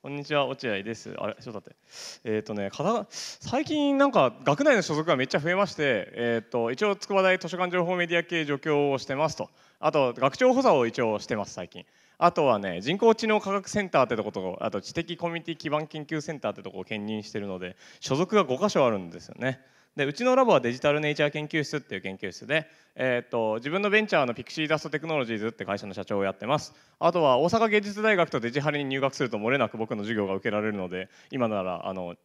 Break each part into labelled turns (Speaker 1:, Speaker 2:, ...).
Speaker 1: こんにちは落合です。あれちょっと待って。えっ、ー、とね最近なんか学内の所属がめっちゃ増えまして、えっ、ー、と一応筑波大図書館情報メディア系助教をしてますと、あと学長補佐を一応してます最近。あとはね人工知能科学センターってとことあと知的コミュニティ基盤研究センターってとこを兼任してるので所属が5か所あるんですよね。でうちのラボはデジタルネイチャー研究室っていう研究室で、えー、っと自分のベンチャーのピクシーダストテクノロジーズって会社の社長をやってますあとは大阪芸術大学とデジハリに入学すると漏れなく僕の授業が受けられるので今ならあの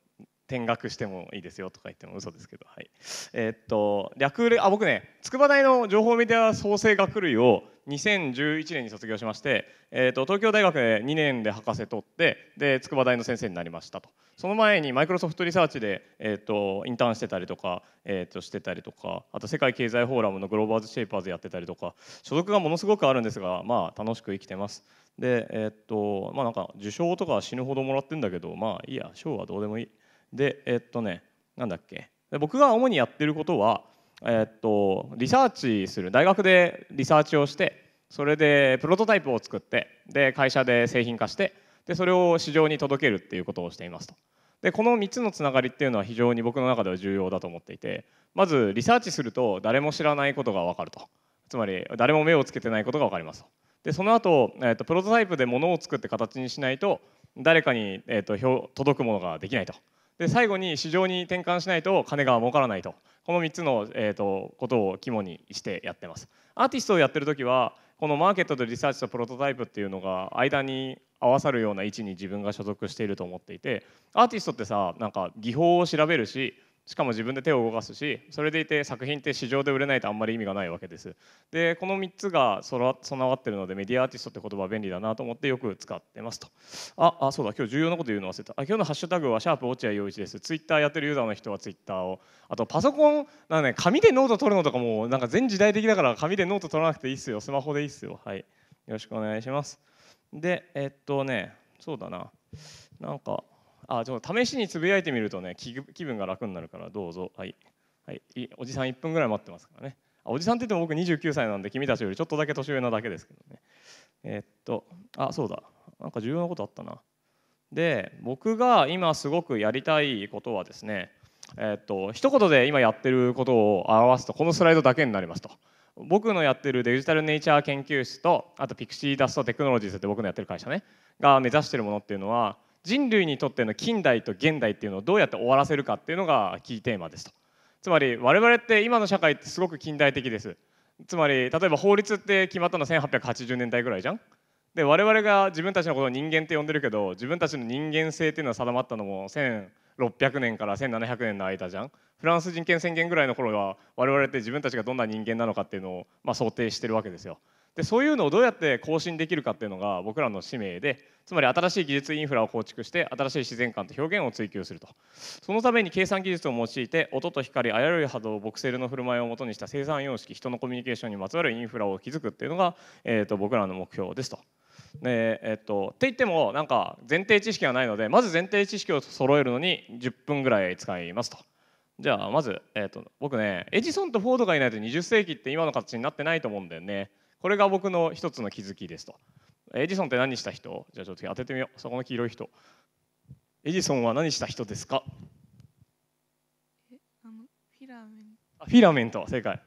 Speaker 1: 転学してもいいですよとか言っても嘘ですけど、はいえー、っと略あ僕ね筑波大の情報メディア創生学類を2011年に卒業しまして、えーと、東京大学で2年で博士取ってで筑波大の先生になりましたとその前にマイクロソフトリサーチで、えーと、インターンしてたりとか、えーと、してたりとかあと世界経済フォーラムのグローバーズシェイパーズやってたりとか所属がものすごくあるんですがまあ楽しく生きてますでえっ、ー、とまあなんか受賞とか死ぬほどもらってんだけどまあいいや賞はどうでもいいでえっ、ー、とねなんだっけ僕が主にやってることはえっと、リサーチする大学でリサーチをしてそれでプロトタイプを作ってで会社で製品化してでそれを市場に届けるっていうことをしていますと。でこの3つのつながりっていうのは非常に僕の中では重要だと思っていてまずリサーチすると誰も知らないことが分かるとつまり誰も目をつけてないことが分かりますとでその後、えー、とプロトタイプでものを作って形にしないと誰かに、えー、と届くものができないとで最後に市場に転換しないと金が儲からないとこの3つの、えーと、ことを肝にしてやってます。アーティストをやってる時はこのマーケットとリサーチとプロトタイプっていうのが間に合わさるような位置に自分が所属していると思っていてアーティストってさなんか技法を調べるししかも自分で手を動かすしそれでいて作品って市場で売れないとあんまり意味がないわけですでこの3つが備わってるのでメディアアーティストって言葉は便利だなと思ってよく使ってますとああそうだ今日重要なこと言うの忘れたあ今日のハッシュタグは「シャープ落合陽一」ですツイッターやってるユーザーの人はツイッターをあとパソコンなね紙でノート取るのとかもなんか全時代的だから紙でノート取らなくていいっすよスマホでいいっすよはいよろしくお願いしますでえっとねそうだななんかあちょっと試しにつぶやいてみるとね気分が楽になるからどうぞはい、はい、おじさん1分ぐらい待ってますからねおじさんって言っても僕29歳なんで君たちよりちょっとだけ年上なだけですけどねえっとあそうだなんか重要なことあったなで僕が今すごくやりたいことはですねえっと一言で今やってることを表すとこのスライドだけになりますと僕のやってるデジタルネイチャー研究室とあとピクシーダストテクノロジーズって僕のやってる会社ねが目指してるものっていうのは人類にとっての近代と現代っていうのをどうやって終わらせるかっていうのがキーテーマですとつまり我々って今の社会ってすごく近代的ですつまり例えば法律って決まったの1880年代ぐらいじゃんで我々が自分たちのことを人間って呼んでるけど自分たちの人間性っていうのは定まったのも1600年から1700年の間じゃんフランス人権宣言ぐらいの頃は我々って自分たちがどんな人間なのかっていうのを、まあ、想定してるわけですよでそういうのをどうやって更新できるかっていうのが僕らの使命でつまり新しい技術インフラを構築して新しい自然観と表現を追求するとそのために計算技術を用いて音と光あやるい波動ボクセルの振る舞いをもとにした生産様式人のコミュニケーションにまつわるインフラを築くっていうのが、えーと、僕らの目標ですと。でえっ、と、って言ってもなんか前提知識がないのでまず前提知識を揃えるのに10分ぐらい使いますと。じゃあまず、えっと、と僕ねエジソンとフォードがいないと20世紀って今の形になってないと思うんだよね。これが僕の一つの気づきですとエジソンって何した人じゃあちょっと当ててみようそこの黄色い人エジソンは何した人ですかフィラメントフィラメント正解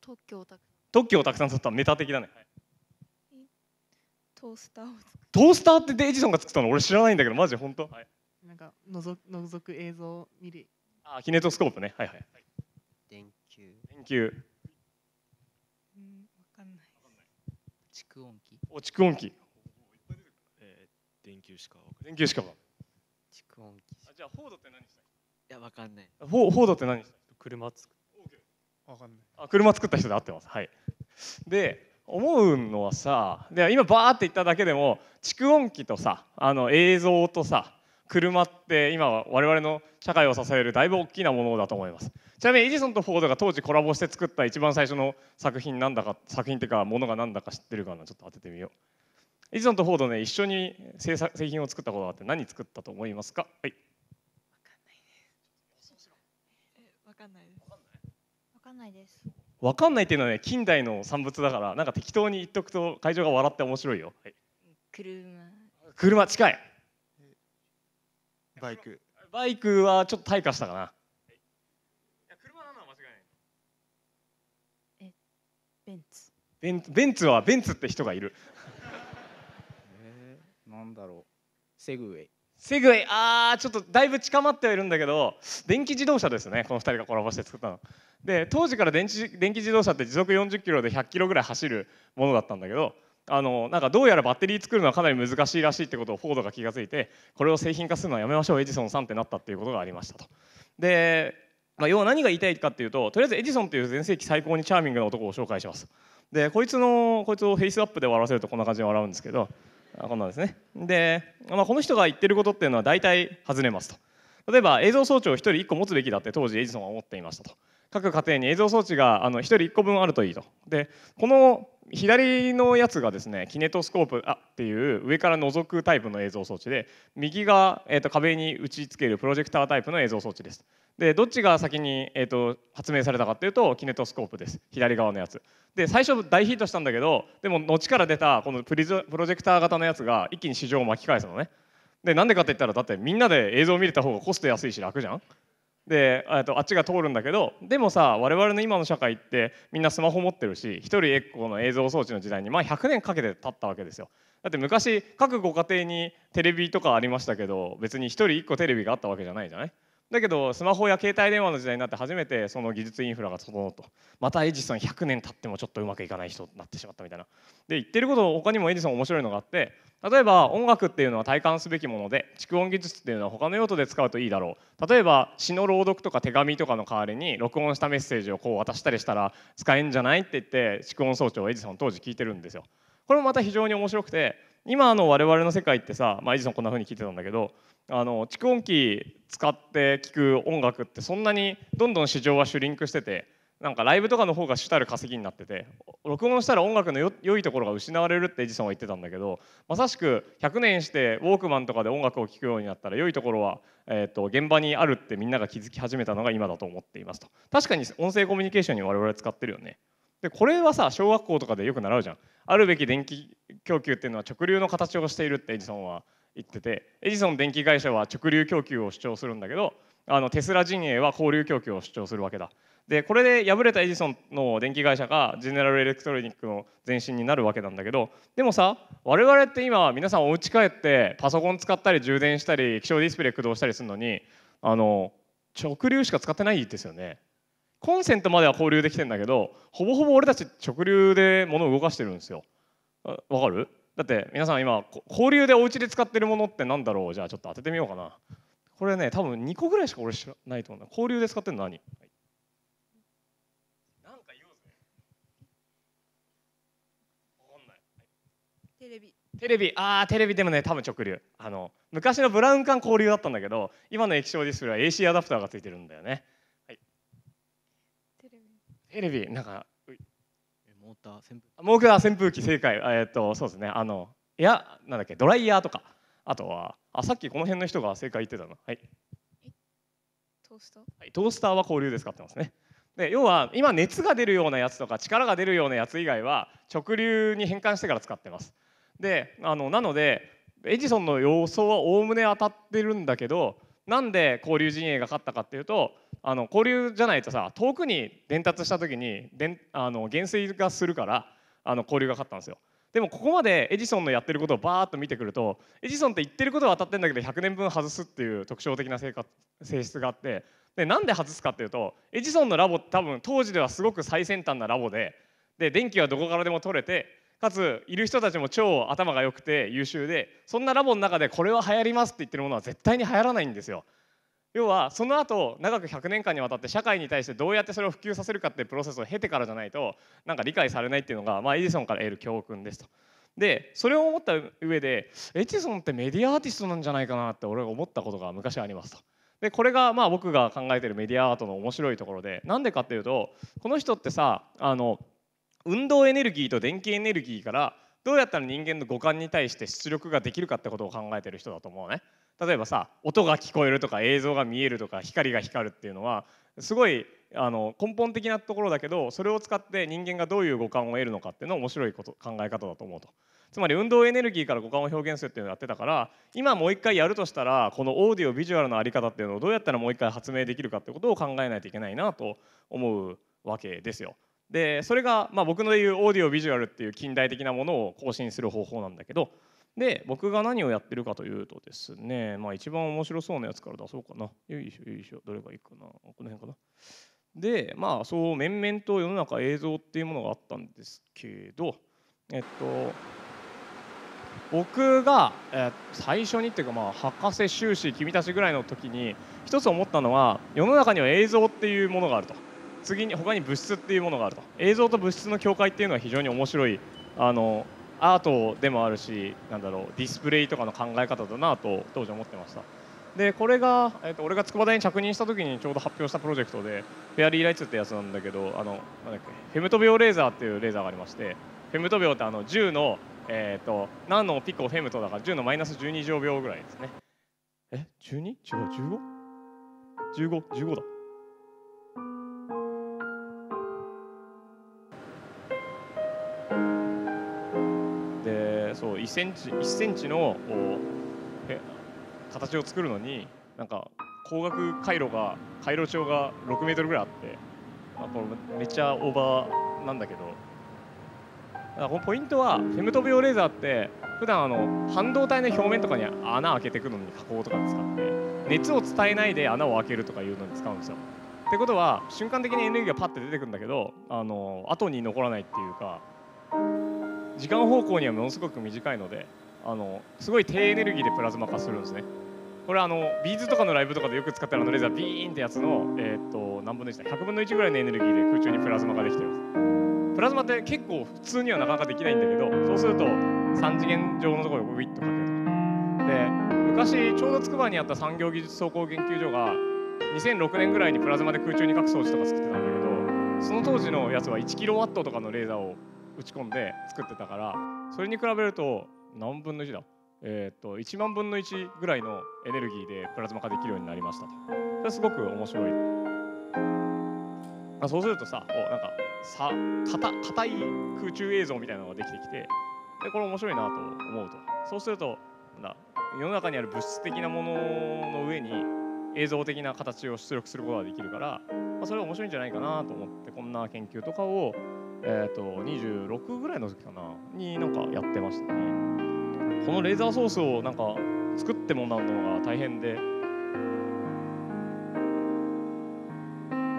Speaker 1: 特許をたく特許をたくさん取ったメタ的だね、はい、トースターをトースターってエジソンが作ったの俺知らないんだけどマジ本当、はい、なんかのぞ覗く映像を見るあキネトスコープねはいはい電球電球蓄音機お蓄音機えー、電球しか電球しかは蓄音機あじゃあフォードって何したいやわかんないフォフォードって何した車作わかんないあ車作った人で合ってますはいで思うのはさで今バーって言っただけでも蓄音機とさあの映像とさ車って今は我々の社会を支えるだいぶ大きなものだと思いますちなみにエジソンとフォードが当時コラボして作った一番最初の作品なんだか作品っていうかものが何だか知ってるかなちょっと当ててみようエジソンとフォードね一緒に製製品を作ったことがあって何作ったと思いますかはいわかんないですわかんないですわかんないっていうのはね近代の産物だからなんか適当に言っとくと会場が笑って面白いよ、はい、車車近いバイクバイクはちょっと退化したかなベンツベンベンツはベンツって人がいるえー、なんだろうセグウェイセグウェイああ、ちょっとだいぶ近まってはいるんだけど電気自動車ですねこの2人がコラボして作ったので当時から電池電気自動車って時速40キロで100キロぐらい走るものだったんだけどあのなんかどうやらバッテリー作るのはかなり難しいらしいってことをフォードが気が付いてこれを製品化するのはやめましょうエジソンさんってなったっていうことがありましたと。で、まあ、要は何が言いたいかっていうととりあえずエジソンっていう全盛期最高にチャーミングな男を紹介します。でこいつのこいつをフェイスアップで笑わせるとこんな感じで笑うんですけどこんなんですね。で、まあ、この人が言ってることっていうのは大体外れますと。例えば映像装置を1人1個持つべきだって当時エジソンは思っていましたと。各家庭に映像装置があの1人1個分あるといいと。でこの左のやつがですねキネトスコープあっていう上から覗くタイプの映像装置で右が、えーと、壁に打ち付けるプロジェクタータイプの映像装置ですでどっちが先に、えーと、と発明されたかっていうとキネトスコープです左側のやつで最初大ヒットしたんだけどでも後から出たこのプリプロジェクター型のやつが一気に市場を巻き返すのねでなんでかって言ったらだってみんなで映像を見れた方がコスト安いし楽じゃんであとあっちが通るんだけどでもさ我々の今の社会ってみんなスマホ持ってるし1人エッの映像装置の時代にまあ100年かけて経ったわけですよ。だって昔各ご家庭にテレビとかありましたけど別に1人1個テレビがあったわけじゃないじゃない。だけどスマホや携帯電話の時代になって初めてその技術インフラが整うとまたエジソン100年経ってもちょっとうまくいかない人になってしまったみたいなで言ってること他にもエジソン面白いのがあって例えば音楽っていうのは体感すべきもので蓄音技術っていうのは他の用途で使うといいだろう例えば詩の朗読とか手紙とかの代わりに録音したメッセージをこう渡したりしたら使えんじゃないって言って蓄音装置をエジソン当時聞いてるんですよこれもまた非常に面白くて今の我々の世界ってさ、まあ、エジソンこんな風に聞いてたんだけどあの蓄音機使って聴く音楽ってそんなにどんどん市場はシュリンクしててなんかライブとかの方が主たる稼ぎになってて録音したら音楽の良いところが失われるってエジソンは言ってたんだけどまさしく100年してウォークマンとかで音楽を聴くようになったら良いところは、えー、と現場にあるってみんなが気づき始めたのが今だと思っていますと確かに音声コミュニケーションに我々使ってるよねでこれはさ小学校とかでよく習うじゃんあるべき電気供給っていうのは直流の形をしているってエジソンは言っててエジソン電気会社は直流供給を主張するんだけどあのテスラ陣営は交流供給を主張するわけだでこれで敗れたエジソンの電気会社がジェネラル・エレクトロニックの前身になるわけなんだけどでもさ我々って今皆さんお家帰ってパソコン使ったり充電したり気象ディスプレイ駆動したりするのにあの直流しか使ってないですよねコンセントまでは交流できてんだけどほぼほぼ俺たち直流で物を動かしてるんですよわかるだって皆さん今交流でお家で使ってるものって何だろうじゃあちょっと当ててみようかなこれね多分2個ぐらいしか俺知らないと思う交流で使ってるの何、テレビテレビああテレビでもね多分直流あの昔のブラウン管交流だったんだけど今の液晶ディスプレイは AC アダプターがついてるんだよね、はい、テレビテレビなんかた扇風僕は扇風機正解えっとそうですねあのいやなんだっけドライヤーとかあとはあさっきこの辺の人が正解言ってたのはいトースターはいトースターは交流で使ってますねで要は今熱が出るようなやつとか力が出るようなやつ以外は直流に変換してから使ってますであのなのでエジソンの予想はおおむね当たってるんだけどなんで交流陣営が勝ったかっていうとあの交流じゃないとさ遠くに伝達した時にであの減衰がするからあの交流が勝ったんですよ。でもここまでエジソンのやってることをバーッと見てくるとエジソンって言ってることは当たってんだけど100年分外すっていう特徴的な性格性質があってでなんで外すかっていうとエジソンのラボ多分当時ではすごく最先端なラボでで電気はどこからでも取れてかついる人たちも超頭が良くて優秀でそんなラボの中でこれは流行りますって言ってるものは絶対に流行らないんですよ。要はその後長く100年間にわたって社会に対してどうやってそれを普及させるかっていうプロセスを経てからじゃないとなんか理解されないっていうのが、まあ、エジソンから得る教訓ですと。でそれを思った上でエジソンってメディアアーティストなんじゃないかなって俺が思ったことが昔ありますと。でこれがまあ僕が考えてるメディアアートの面白いところでなんでかっていうとこの人ってさあの運動エネルギーと電気エネルギーからどうやったら人間の五感に対して出力ができるかってことを考えてる人だと思うね。例えばさ音が聞こえるとか映像が見えるとか光が光るっていうのはすごいあの根本的なところだけどそれを使って人間がどういう五感を得るのかっていうのは面白いこと考え方だと思うとつまり運動エネルギーから五感を表現するっていうのをやってたから今もう一回やるとしたらこのオーディオビジュアルのあり方っていうのをどうやったらもう一回発明できるかってことを考えないといけないなと思うわけですよ。でそれが、まあ、僕の言うオーディオビジュアルっていう近代的なものを更新する方法なんだけどで僕が何をやってるかというとですね、まあ、一番面白そうなやつから出そうかなよいしょよいしょどれがいいかなこの辺かなでまあそう面々と世の中映像っていうものがあったんですけどえっと僕が、え最初にっていうかまあ博士修士君たちぐらいの時に一つ思ったのは世の中には映像っていうものがあると。次に他に物質っていうものがあると映像と物質の境界っていうのは非常に面白いあのアートでもあるしなんだろうディスプレイとかの考え方だなと当時思ってましたでこれが、えー、と俺が筑波大に着任した時にちょうど発表したプロジェクトでフェアリーライツってやつなんだけどあのなんだっけフェムト秒レーザーっていうレーザーがありましてフェムト秒ってあの10の、えーと、何のピコフェムトだから10のマイナス12乗秒ぐらいですねえ 12? 違う 15?15 15, 15だそう1センチ1センチの形を作るのになんか光学回路が回路長が6メートルぐらいあって、まあ、これめっちゃオーバーなんだけどだこのポイントはフェムトビオレーザーって普段あの半導体の表面とかに穴開けていくのに加工とか使って熱を伝えないで穴を開けるとかいうのに使うんですよ。ってことは瞬間的にエネルギーがパッて出てくるんだけどあの後に残らないっていうか時間方向にはものすごく短いのであのすごい低エネルギーでプラズマ化するんですねこれあのビーズとかのライブとかでよく使ってるあのレーザービーンってやつの、えー、っと何分でした100分の1ぐらいのエネルギーで空中にプラズマ化できてるプラズマって結構普通にはなかなかできないんだけどそうすると3次元上のところにウィッとかけるで昔ちょうどつくばにあった産業技術総合研究所が2006年ぐらいにプラズマで空中に核く装置とか作ってたんだけどその当時のやつは1キロワットとかのレーザーを打ち込んで作ってたからそれに比べると何分の1だえー、と1万分の1ぐらいのエネルギーでプラズマ化できるようになりましたとすごく面白い、あ、そうするとさおなんかさ硬い空中映像みたいなのができてきてでこれ面白いなと思うとそうするとな世の中にある物質的なものの上に映像的な形を出力することができるから、まあ、それは面白いんじゃないかなと思ってこんな研究とかをえーと、26ぐらいの時かなになんかやってましたねこのレーザーソースをなんか作ってもらうのが大変でこ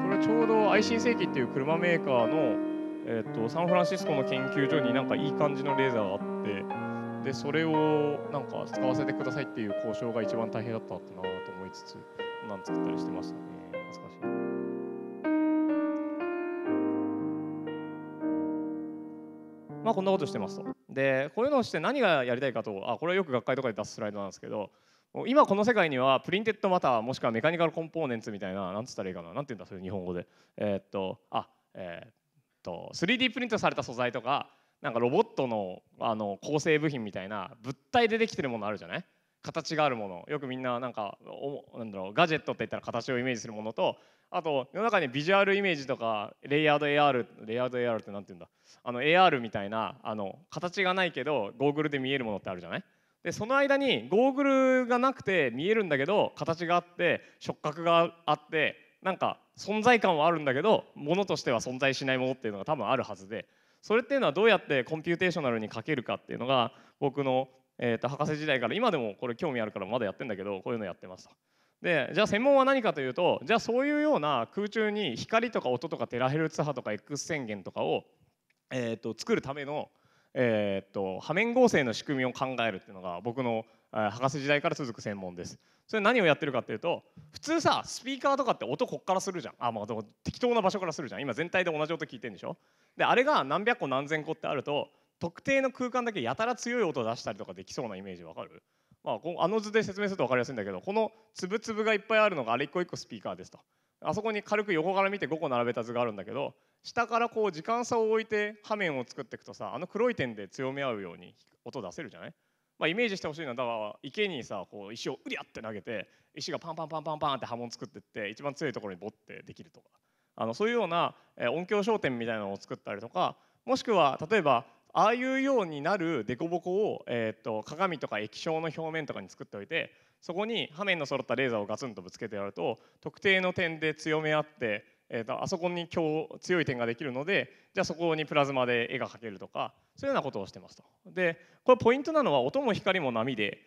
Speaker 1: れちょうど IC 世紀っていう車メーカーの、えーと、サンフランシスコの研究所になんかいい感じのレーザーがあってでそれをなんか使わせてくださいっていう交渉が一番大変だったかなと思いつつなん作ったりしてましたまあ、こんなことしてますと。でこういうのをして何がやりたいかとあこれはよく学会とかで出すスライドなんですけど今この世界にはプリンテッドマターもしくはメカニカルコンポーネンツみたいな何つったらいいかな何て言うんだそれ日本語でえー、っとあえー、っと 3D プリントされた素材とかなんかロボットのあの構成部品みたいな物体でできてるものあるじゃない形があるものよくみんななんかおなんだろうガジェットって言ったら形をイメージするものとあと世の中にビジュアルイメージとかレイヤード AR レイヤード AR って何て言うんだあの AR みたいなあの形がないけどゴーグルで見えるものってあるじゃないでその間にゴーグルがなくて見えるんだけど形があって触覚があってなんか存在感はあるんだけどものとしては存在しないものっていうのが多分あるはずでそれっていうのはどうやってコンピューテーショナルにかけるかっていうのが僕の、えー、と博士時代から今でもこれ興味あるからまだやってんだけどこういうのやってますと。でじゃあ専門は何かというとじゃあそういうような空中に光とか音とかテラヘルツ波とか X 線源とかを、えーと、作るための、えーと、波面合成の仕組みを考えるっていうのが僕の博士時代から続く専門ですそれ何をやってるかっていうと普通さスピーカーとかって音こっからするじゃんあまあでも適当な場所からするじゃん今全体で同じ音聞いてるんでしょであれが何百個何千個ってあると特定の空間だけやたら強い音を出したりとかできそうなイメージわかるまあ、あの図で説明すると分かりやすいんだけどこの粒々がいっぱいあるのがあれ一個一個スピーカーですとあそこに軽く横から見て5個並べた図があるんだけど下からこう時間差を置いて波面を作っていくとさあの黒い点で強め合うように音出せるじゃないまあ、イメージしてほしいのはだから池にさこう石をうりゃって投げて石がパンパンパンパンパンって波紋作ってって一番強いところにボッてできるとかあのそういうような音響焦点みたいなのを作ったりとかもしくは例えばああいうようになる凸凹を、えー、と鏡とか液晶の表面とかに作っておいてそこに波面の揃ったレーザーをガツンとぶつけてやると特定の点で強め合って、えー、とあそこに強強い点ができるのでじゃあそこにプラズマで絵が描けるとかそういうようなことをしてますと。でこれポイントなのは音も光も波で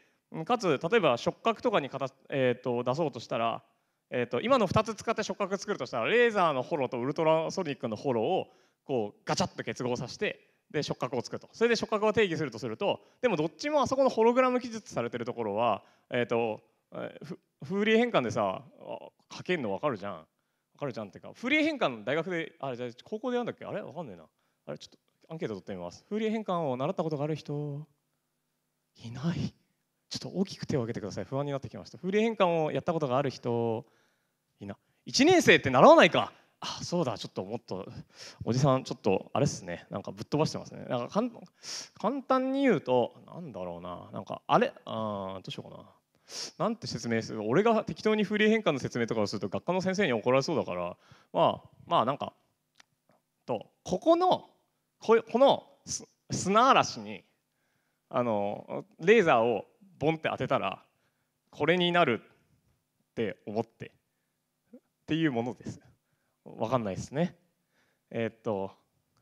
Speaker 1: かつ例えば触覚とかにた、えー、と出そうとしたら、えー、と今の2つ使って触覚作るとしたらレーザーのホロとウルトラソニックのホロをこうガチャッと結合させて。で触覚を作るとそれで触覚を定義するとするとでもどっちもあそこのホログラム記述されてるところは、えーと、とフーリー変換でさ書けるの分かるじゃん分かるじゃんっていうかフーリー変換大学であれじゃ高校でやるんだっけあれ分かんねえなあれちょっとアンケート取ってみますフーリー変換を習ったことがある人いないちょっと大きく手を挙げてください不安になってきましたフーリー変換をやったことがある人いな1年生って習わないかあそうだちょっともっとおじさんちょっとあれっすねなんかぶっ飛ばしてますねなんか簡単に言うとなんだろうななんかあれあどうしようかななんて説明する俺が適当にフリー変換の説明とかをすると学科の先生に怒られそうだからまあまあなんかとここのこの砂嵐にあのレーザーをボンって当てたらこれになるって思ってっていうものです。分かんないですねえー、っと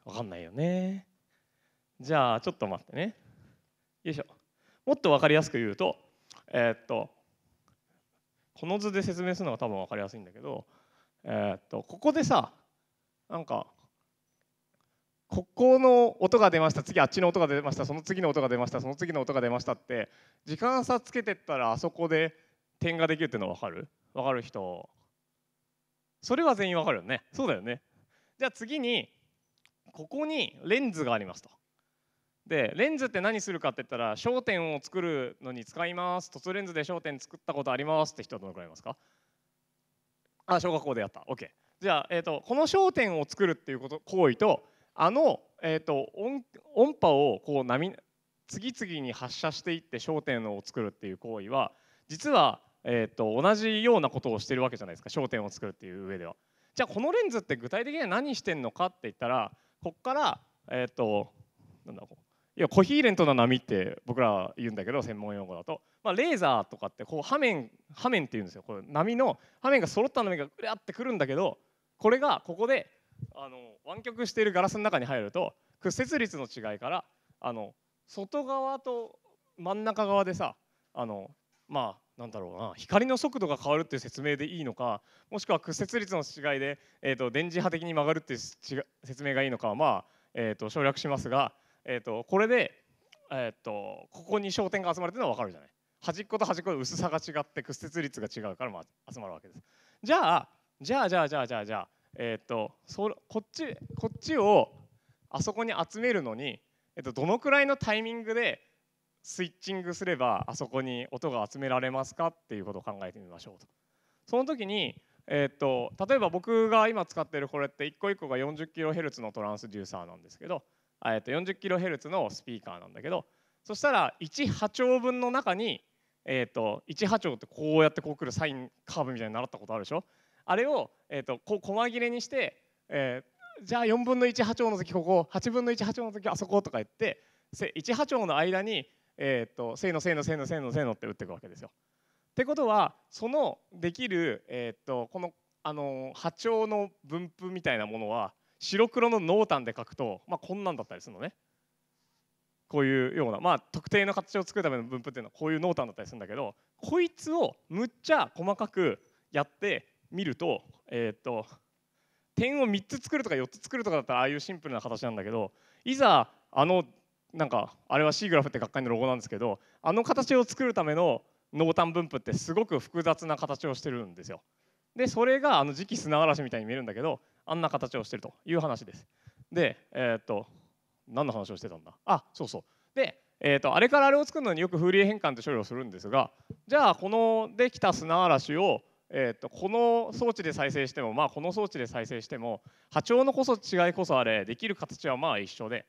Speaker 1: 分かんないよねじゃあちょっと待ってねよいしょもっと分かりやすく言うとえー、っとこの図で説明するのが多分分かりやすいんだけどえー、っとここでさなんかここの音が出ました次あっちの音が出ましたその次の音が出ましたその次の音が出ましたって時間差つけてったらあそこで点ができるっていうの分かる分かる人それは全員わかるよねそうだよねじゃあ次にここにレンズがありますとでレンズって何するかって言ったら焦点を作るのに使います凸レンズで焦点作ったことありますって人どのくらいいますかあ小学校でやった OK じゃあ、えーと、この焦点を作るっていうこと行為とあの、えーと、音波をこう波次々に発射していって焦点を作るっていう行為は実はえーと、同じようなことをしてるわけじゃないですか焦点を作るっていう上では。じゃあこのレンズって具体的には何してんのかって言ったらこっから、えーと、なんだういやコヒーレントな波って僕らは言うんだけど専門用語だと、まあ、レーザーとかってこう波面波面っていうんですよこれ波の波面が揃った波がリャってくるんだけどこれがここであの湾曲しているガラスの中に入ると屈折率の違いからあの外側と真ん中側でさあのまあなんだろうな光の速度が変わるっていう説明でいいのかもしくは屈折率の違いで、えーと、電磁波的に曲がるっていう説明がいいのかは、まあえーと、省略しますが、えーと、これで、えー、とここに焦点が集まるっていうのは分かるじゃない。端っこと端っこで薄さが違って屈折率が違うから、まあ、集まるわけです。じゃあじゃあじゃあじゃあじゃあじゃあ、えー、っとそこっちこっちをあそこに集めるのに、えっと、どのくらいのタイミングでスイッチングすればあそこに音が集められますかっていうことを考えてみましょうと。その時にえー、っと例えば僕が今使ってるこれって一個一個が 40kHz のトランスデューサーなんですけど、えっと 40kHz のスピーカーなんだけどそしたら1波長分の中に、えっと1波長ってこうやってこうくるサインカーブみたいに習ったことあるでしょあれを、えっとこう細切れにして、えー、じゃあ4分の1波長の時ここ8分の1波長の時あそことか言って1波長の間にえー、っとせーのせーのせーのせーのせーのって打っていくわけですよ。ってことはそのできる、えー、っとこのあの波長の分布みたいなものは白黒の濃淡で書くと、まあ、こんなんだったりするのね。こういうような、まあ、特定の形を作るための分布っていうのはこういう濃淡だったりするんだけどこいつをむっちゃ細かくやってみると,、えー、っと点を3つ作るとか4つ作るとかだったらああいうシンプルな形なんだけどいざあのなんかあれは C グラフって学会のロゴなんですけどあの形を作るための濃淡分布ってすごく複雑な形をしてるんですよ。でそれがあの磁気砂嵐みたいに見えるんだけどあんな形をしてるという話です。でえー、っと何の話をしてたんだあそうそう。で、えー、っとあれからあれを作るのによくフーリエ変換って処理をするんですがじゃあこのできた砂嵐をえーとこの装置で再生しても、まあ、この装置で再生しても波長のこそ違いこそあれできる形はまあ一緒で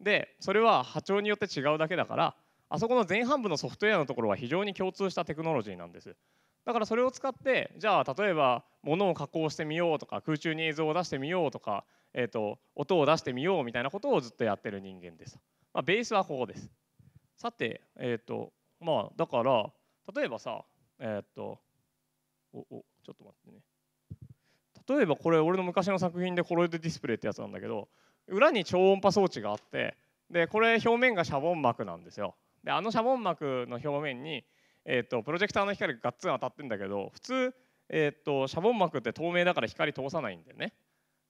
Speaker 1: でそれは波長によって違うだけだからあそこの前半部のソフトウェアのところは非常に共通したテクノロジーなんですだからそれを使ってじゃあ例えば物を加工してみようとか空中に映像を出してみようとか、えーと、音を出してみようみたいなことをずっとやってる人間です、まあ、ベースはここですさてえっ、ー、とまあだから例えばさえっ、ー、とおおちょっと待ってね例えばこれ俺の昔の作品でコロイドディスプレイってやつなんだけど裏に超音波装置があってでこれ表面がシャボン膜なんですよ。であのシャボン膜の表面に、えーと、プロジェクターの光がガッツン当たってんだけど普通、えーと、シャボン膜って透明だから光通さないんだよね。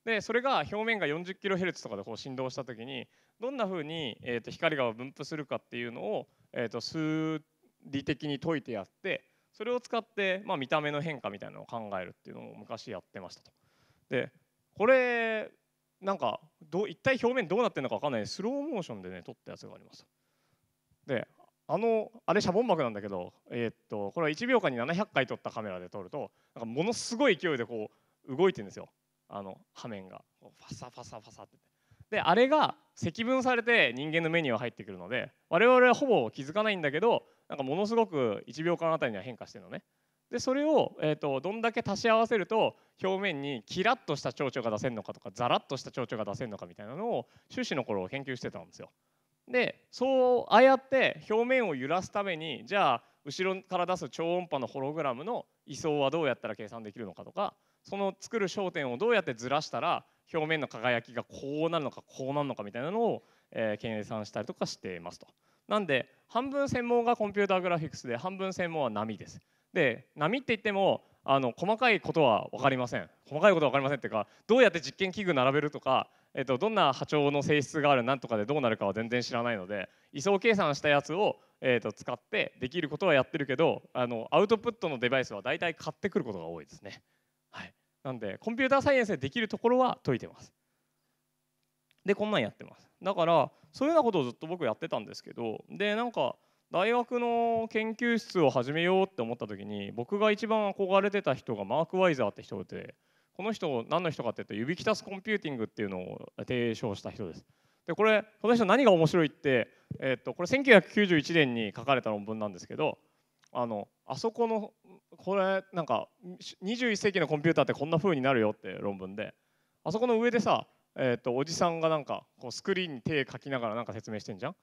Speaker 1: でそれが表面が 40kHz とかでこう振動した時にどんなふうに、えーと、と光が分布するかっていうのを、えー、と数理的に解いてやってそれを使って、まあ、見た目の変化みたいなのを考えるっていうのを昔やってましたと。でこれなんかど一体表面どうなってるのか分かんないスローモーションでね撮ったやつがありますであのあれシャボン膜なんだけど、えー、っとこれは1秒間に700回撮ったカメラで撮るとなんかものすごい勢いでこう動いてるんですよあの破面がファサファサファサってであれが積分されて人間の目には入ってくるので我々はほぼ気づかないんだけどなんかものすごく1秒間あたりには変化してるのねでそれを、えーと、どんだけ足し合わせると表面にキラッとした蝶々が出せるのかとかザラッとした蝶々が出せるのかみたいなのを修士の頃研究してたんですよ。でそうああやって表面を揺らすためにじゃあ後ろから出す超音波のホログラムの位相はどうやったら計算できるのかとかその作る焦点をどうやってずらしたら表面の輝きがこうなるのかこうなるのかみたいなのを、えー、計算したりとかしていますと。なんで半分専門がコンピューターグラフィックスで半分専門は波です。で波って言ってもあの細かいことは分かりません細かいことは分かりませんっていうかどうやって実験器具並べるとか、えっと、どんな波長の性質があるなんとかでどうなるかは全然知らないので位相計算したやつを、えっと、使ってできることはやってるけどあのアウトプットのデバイスは大体買ってくることが多いですね。はい、なんでコンピューターサイエンスでできるところは解いてます。でこんなんやってますだからそういうようなことをずっと僕やってたんですけどでなんか大学の研究室を始めようって思った時に僕が一番憧れてた人がマーク・ワイザーって人でこの人何の人かっていうと指きタスコンピューティングっていうのを提唱した人です。でこれこの人何が面白いって、えー、っとこれ1991年に書かれた論文なんですけどあのあそこのこれなんか21世紀のコンピューターってこんな風になるよって論文であそこの上でさ、えー、っとおじさんがなんかこうスクリーンに手を書きながらなんか説明してんじゃん。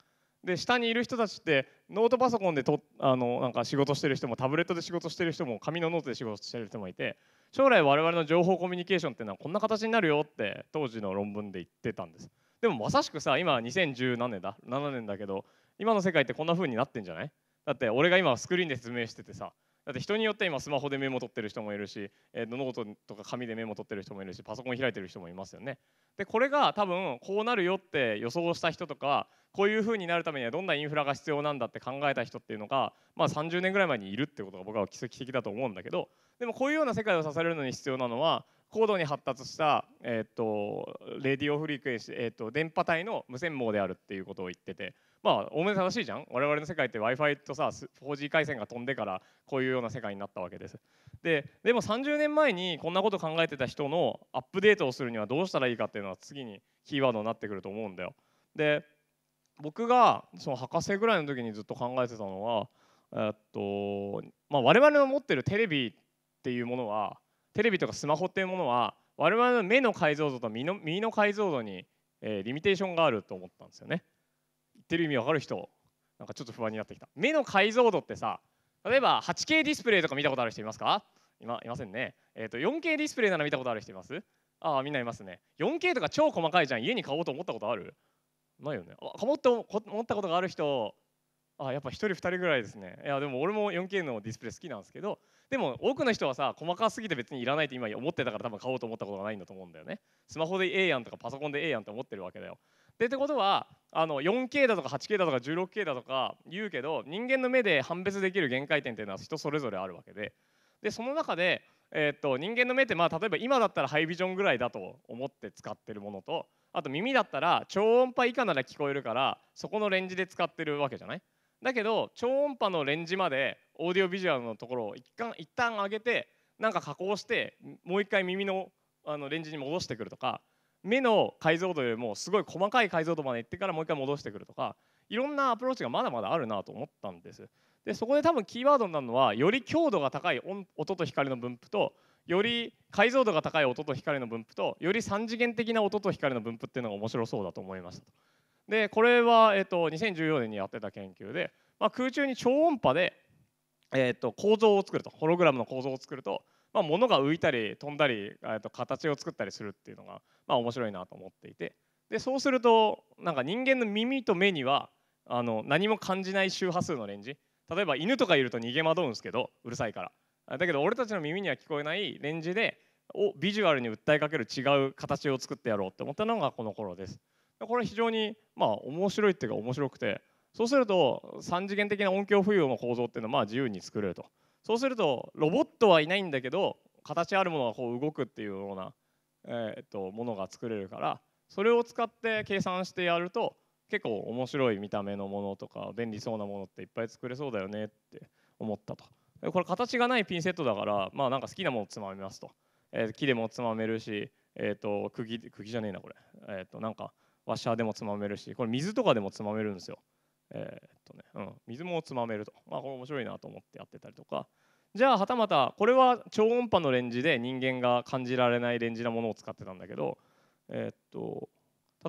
Speaker 1: で下にいる人たちってノートパソコンでとあのなんか仕事してる人もタブレットで仕事してる人も紙のノートで仕事してる人もいて将来我々の情報コミュニケーションっていうのはこんな形になるよって当時の論文で言ってたんですでもまさしくさ今2 0 1 7年だ7年だけど今の世界ってこんな風になってんじゃないだって俺が今スクリーンで説明しててさだって人によって今スマホでメモ取ってる人もいるし、えー、ノートとか紙でメモ取ってる人もいるしパソコン開いてる人もいますよね。でこれが多分こうなるよって予想した人とかこういう風になるためにはどんなインフラが必要なんだって考えた人っていうのが、まあ、30年ぐらい前にいるってことが僕は奇跡的だと思うんだけどでもこういうような世界を支えるのに必要なのは高度に発達した、えー、っとレディオフリークエンシ、えー、っと電波帯の無線網であるっていうことを言ってて。まあおおむね正しいじゃん我々の世界って w i f i とさ 4G 回線が飛んでからこういうような世界になったわけですででも30年前にこんなこと考えてた人のアップデートをするにはどうしたらいいかっていうのは次にキーワードになってくると思うんだよで僕がその博士ぐらいの時にずっと考えてたのは、えっとまあ、我々の持ってるテレビっていうものはテレビとかスマホっていうものは我々の目の解像度と耳の解像度に、えリミテーションがあると思ったんですよね。ってる意味わかる人なんかちょっと不安になってきた目の解像度ってさ例えば 8K ディスプレイとか見たことある人いますか今いませんね、えーと、4K ディスプレイなら見たことある人いますああみんないますね 4K とか超細かいじゃん家に買おうと思ったことあるないよねあもっと思ったことがある人あやっぱ1人2人ぐらいですねいやでも俺も 4K のディスプレイ好きなんですけどでも多くの人はさ細かすぎて別にいらないって今思ってたから多分買おうと思ったことがないんだと思うんだよねスマホでええやんとかパソコンでええやんって思ってるわけだよでってことはあの 4K だとか 8K だとか 16K だとか言うけど人間の目で判別できる限界点っていうのは人それぞれあるわけででその中で、えー、っと人間の目って、まあ、例えば今だったらハイビジョンぐらいだと思って使ってるものとあと耳だったら超音波以下なら聞こえるからそこのレンジで使ってるわけじゃないだけど超音波のレンジまでオーディオビジュアルのところを一旦一旦上げてなんか加工してもう一回耳のあのレンジに戻してくるとか目の解像度よりもすごい細かい解像度まで行ってからもう一回戻してくるとかいろんなアプローチがまだまだあるなと思ったんですでそこで多分キーワードになるのはより強度が高い音と光の分布とより解像度が高い音と光の分布とより3次元的な音と光の分布っていうのが面白そうだと思いましたでこれは、えっと、2014年にやってた研究で、まあ、空中に超音波で、えっと、構造を作るとホログラムの構造を作るとまあ、物が浮いたり飛んだり、えと形を作ったりするっていうのが、まあ、面白いなと思っていてでそうするとなんか人間の耳と目にはあの何も感じない周波数のレンジ例えば犬とかいると逃げ惑うんですけどうるさいからだけど俺たちの耳には聞こえないレンジでをビジュアルに訴えかける違う形を作ってやろうって思ったのがこの頃ですこれ非常にまあ面白いっていうか面白くてそうすると3次元的な音響浮遊の構造っていうのはまあ自由に作れるとそうするとロボットはいないんだけど形あるものがこう動くっていうような、えー、っとものが作れるからそれを使って計算してやると結構面白い見た目のものとか便利そうなものっていっぱい作れそうだよねって思ったと。これ形がないピンセットだからまあなんか好きなものつまみますと、えー、木でもつまめるし、えーと、釘釘じゃねえなこれ、えーとなんかワッシャーでもつまめるしこれ水とかでもつまめるんですよえー、っとねうん、水もつまめると、まあ、これ面白いなと思ってやってたりとかじゃあはたまたこれは超音波のレンジで人間が感じられないレンジなものを使ってたんだけど、えー、っと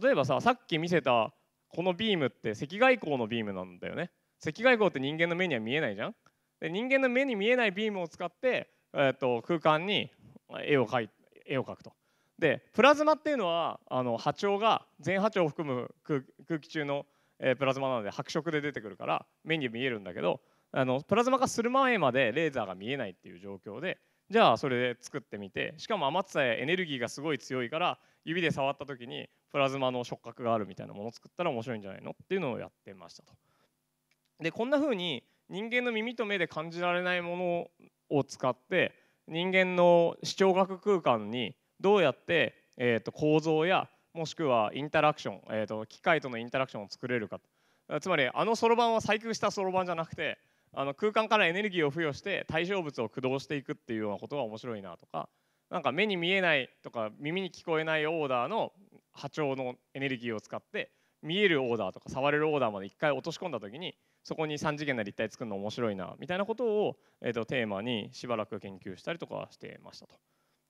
Speaker 1: 例えばささっき見せたこのビームって赤外光のビームなんだよね赤外光って人間の目には見えないじゃんで人間の目に見えないビームを使って、えー、っと空間に絵を描い絵を描くと。でプラズマっていうのはあの波長が全波長を含む空気中のえー、プラズマなので白色で出てくるから目に見えるんだけどあのプラズマ化する前までレーザーが見えないっていう状況でじゃあそれで作ってみてしかも余ってさえエネルギーがすごい強いから指で触った時にプラズマの触覚があるみたいなものを作ったら面白いんじゃないのっていうのをやってましたと。でこんな風に人間の耳と目で感じられないものを使って人間の視聴覚空間にどうやって、えー、と構造やもしくはインタラクション、えーと、機械とのインタラクションを作れるかつまりあのそろばんは細工したそろばんじゃなくてあの空間からエネルギーを付与して対象物を駆動していくっていうようなことが面白いなとかなんか目に見えないとか耳に聞こえないオーダーの波長のエネルギーを使って見えるオーダーとか触れるオーダーまで一回落とし込んだ時にそこに3次元な立体作るの面白いなみたいなことを、えーと、とテーマにしばらく研究したりとかしてましたと。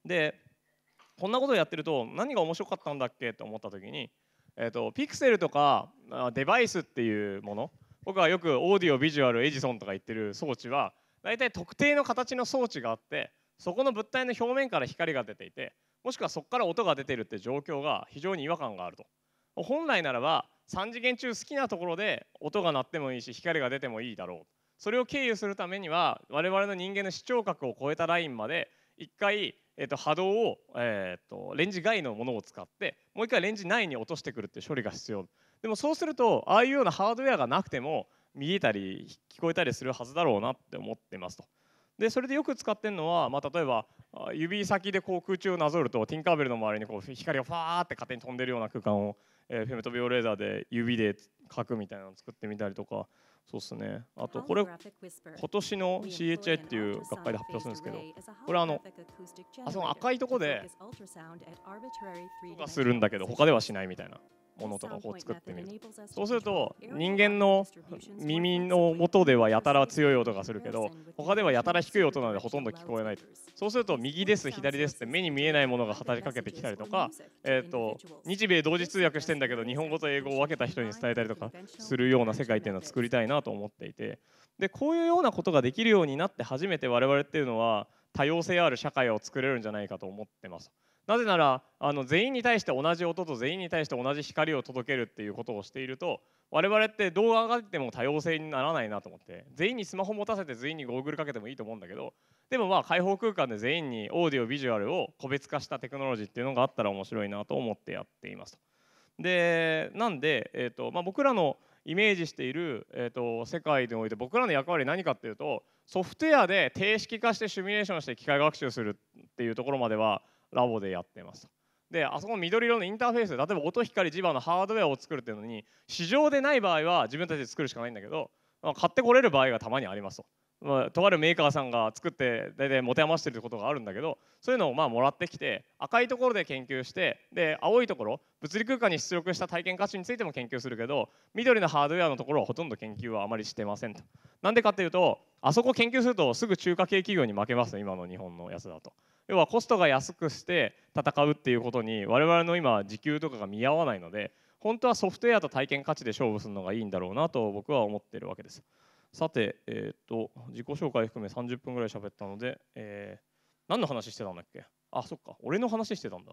Speaker 1: でこんなことやってると何が面白かったんだっけって思った時に、えーと、とピクセルとかデバイスっていうもの僕はよくオーディオビジュアルエジソンとか言ってる装置は大体特定の形の装置があってそこの物体の表面から光が出ていてもしくはそこから音が出てるって状況が非常に違和感があると本来ならば3次元中好きなところで音が鳴ってもいいし光が出てもいいだろうそれを経由するためには我々の人間の視聴覚を超えたラインまで一回えー、と波動を、えー、とレンジ外のものを使ってもう一回レンジ内に落としてくるっていう処理が必要でもそうするとああいうようなハードウェアがなくても見えたり聞こえたりするはずだろうなって思ってますと。でそれでよく使ってるのは、まあ、例えば指先でこう空中をなぞるとティンカーベルの周りにこう光がファーって勝手に飛んでるような空間を、えー、フェムトビオレーザーで指で描くみたいなのを作ってみたりとかそうですね。あとこれ今年の CHI っていう学会で発表するんですけど、これあのあその赤いとこでがするんだけど他ではしないみたいなものとかを作ってみるそうすると人間の耳の音ではやたら強い音がするけど他ではやたら低い音なのでほとんど聞こえないそうすると右です左ですって目に見えないものが働きかけてきたりとか、えー、と日米同時通訳してんだけど日本語と英語を分けた人に伝えたりとかするような世界っていうのを作りたいなと思っていてでこういうようなことができるようになって初めて我々っていうのは多様性ある社会を作れるんじゃないかと思ってます。なぜならあの全員に対して同じ音と全員に対して同じ光を届けるっていうことをしていると我々って動画があっても多様性にならないなと思って全員にスマホ持たせて全員にゴーグルかけてもいいと思うんだけどでもまあ開放空間で全員にオーディオビジュアルを個別化したテクノロジーっていうのがあったら面白いなと思ってやっていますと。でなんで、えーとまあ、僕らのイメージしている、えーと、と世界において僕らの役割何かっていうとソフトウェアで定式化してシミュレーションして機械学習するっていうところまではラボでやってましたであそこの緑色のインターフェース例えば音光磁場のハードウェアを作るっていうのに市場でない場合は自分たちで作るしかないんだけど、まあ、買ってこれる場合がたまにありますと。まあ、とあるメーカーさんが作って大体持て余してることがあるんだけどそういうのをまあもらってきて赤いところで研究してで青いところ物理空間に出力した体験価値についても研究するけど緑のハードウェアのところはほとんど研究はあまりしてませんと。なんでかっていうとあそこ研究するとすぐ中華系企業に負けます今の日本のやつだと要はコストが安くして戦うっていうことに我々の今時給とかが見合わないので本当はソフトウェアと体験価値で勝負するのがいいんだろうなと僕は思ってるわけですさて、えー、っと自己紹介含め30分ぐらい喋ったので、えー、何の話してたんだっけあそっか俺の話してたんだ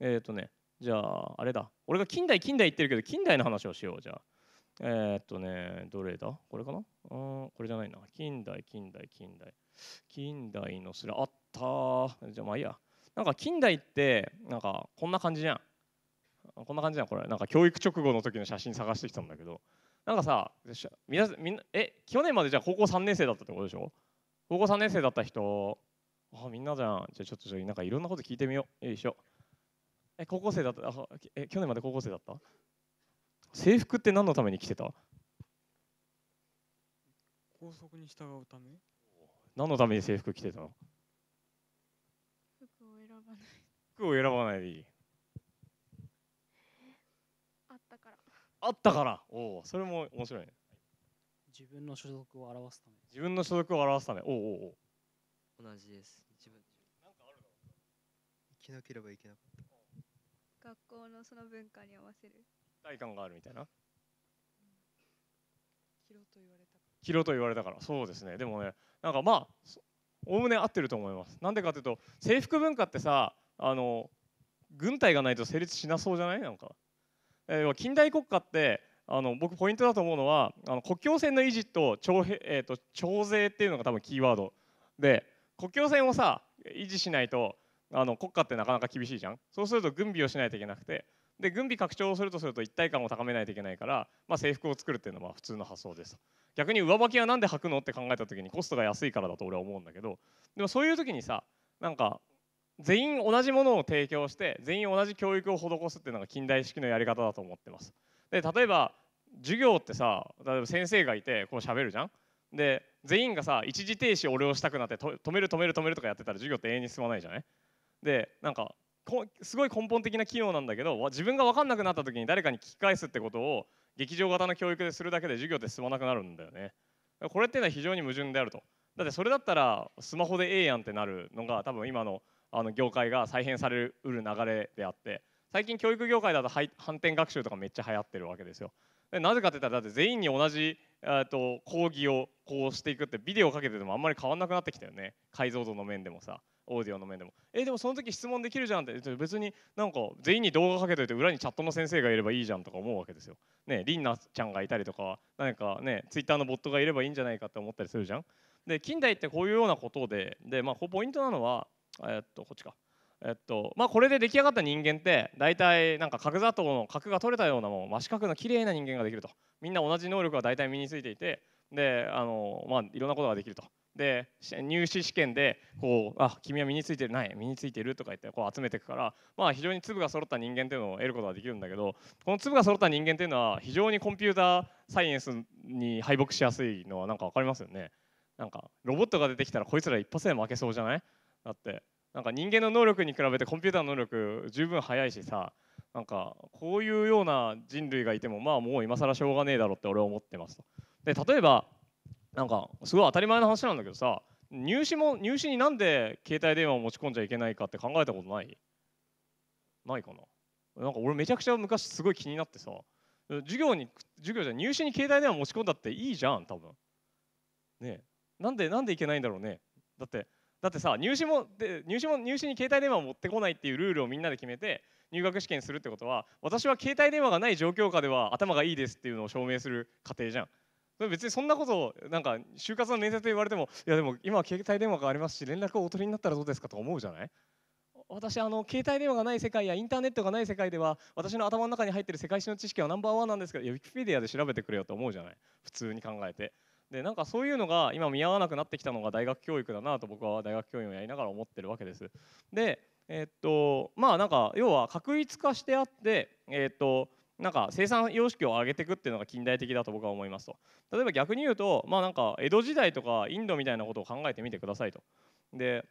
Speaker 1: えー、っとねじゃああれだ俺が近代近代言ってるけど近代の話をしようじゃあえー、っとね、どれだこれかなうん、これじゃないな。近代、近代、近代。近代のすら、あったじゃあまあいいや。なんか近代って、なんかこんな感じじゃん。こんな感じじゃん、これ。なんか教育直後の時の写真探してきたんだけど。なんかさ、みなみんなえ去年までじゃあ高校3年生だったってことでしょ高校3年生だった人、あみんなじゃん。じゃあちょっとなんかいろんなこと聞いてみよう。よいしょ。え、高校生だったあえ去年まで高校生だった制服って何のために着てた校則に従うため何のために制服着てたの服を選ばない服を選ばないでいいあったからあったからおおそれも面白い自分の所属を表すため自分の所属を表すためおうおうお同じです自分なんかあるの生きなければいけなかった学校のその文化に合わせる体感があるみたいな切ろうと言われた切ろうと言われたからそうですねでもねなんかまあおおむね合ってると思いますなんでかというと制服文化ってさあの軍隊がないと成立しなそうじゃないなんか、えー、近代国家ってあの僕ポイントだと思うのはあの国境線の維持と徴,、えーと徴税っていうのが多分キーワードで国境線をさ維持しないとあの国家ってなかなか厳しいじゃんそうすると軍備をしないといけなくてで軍備拡張をするとすると一体感を高めないといけないから、まあ、制服を作るっていうのは普通の発想です逆に上履きは何で履くのって考えた時にコストが安いからだと俺は思うんだけどでもそういう時にさなんか全員同じものを提供して全員同じ教育を施すっていうのが近代式のやり方だと思ってますで例えば授業ってさ例えば先生がいてこう喋るじゃんで全員がさ一時停止俺をしたくなって止める止める止めるとかやってたら授業って永遠に進まないじゃないでなんかすごい根本的な機能なんだけど自分が分かんなくなった時に誰かに聞き返すってことを劇場型の教育でするだけで授業って進まなくなるんだよね。これっていうのは非常に矛盾であると。だってそれだったらスマホでええやんってなるのが多分今のあの業界が再編されうる流れであって最近教育業界だと反転学習とかめっちゃ流行ってるわけですよ。でなぜかって言ったらだって全員に同じ、えと講義をこうしていくってビデオかけててもあんまり変わんなくなってきたよね解像度の面でもさ。オーディオの面でも「えでもその時質問できるじゃん」って別になんか全員に動画かけといて裏にチャットの先生がいればいいじゃんとか思うわけですよ。ねりんなちゃんがいたりとか何かねツイッターのボットがいればいいんじゃないかって思ったりするじゃん。で近代ってこういうようなことでで、まあ、ポイントなのは、えっとこっちか。えっとまあ、これで出来上がった人間って大体なんか角砂糖の角が取れたようなもう真四角の綺麗な人間ができるとみんな同じ能力が大体身についていてであの、まあ、いろんなことができるとで入試試験でこうあ君は身についてるない身についてるとか言ってこう集めていくから、まあ、非常に粒が揃った人間っていうのを得ることができるんだけどこの粒が揃った人間っていうのは非常にコンピューターサイエンスに敗北しやすいのはなんか分かりますよねなんかロボットが出てきたらこいつら一発で負けそうじゃないだってなんか人間の能力に比べてコンピューターの能力十分速いしさなんかこういうような人類がいてもまあもう今更しょうがねえだろって俺は思ってますと。で例えばなんかすごい当たり前の話なんだけどさ入試も入試になんで携帯電話を持ち込んじゃいけないかって考えたことないないかななんか俺めちゃくちゃ昔すごい気になってさ授業に授業じゃ入試に携帯電話持ち込んだっていいじゃん多分ねなんでなんでいけないんだろうねだってだってさ入試もで入試も入試に携帯電話を持ってこないっていうルールをみんなで決めて入学試験するってことは私は携帯電話がない状況下では頭がいいですっていうのを証明する過程じゃん別にそんなことなんか就活の面接で言われてもいやでも今は携帯電話がありますし連絡をお取りになったらどうですかと思うじゃない私あの携帯電話がない世界やインターネットがない世界では私の頭の中に入ってる世界史の知識はナンバーワンなんですけどウィキペディアで調べてくれよと思うじゃない普通に考えてでなんかそういうのが今見合わなくなってきたのが大学教育だなと僕は大学教員をやりながら思ってるわけですでえー、っとまあなんか要は確一化してあってえー、っとなんか生産様式を上げていくっていうのが近代的だと僕は思いますと例えば逆に言うとまあなんか江戸時代とかインドみたいなことを考えてみてくださいとで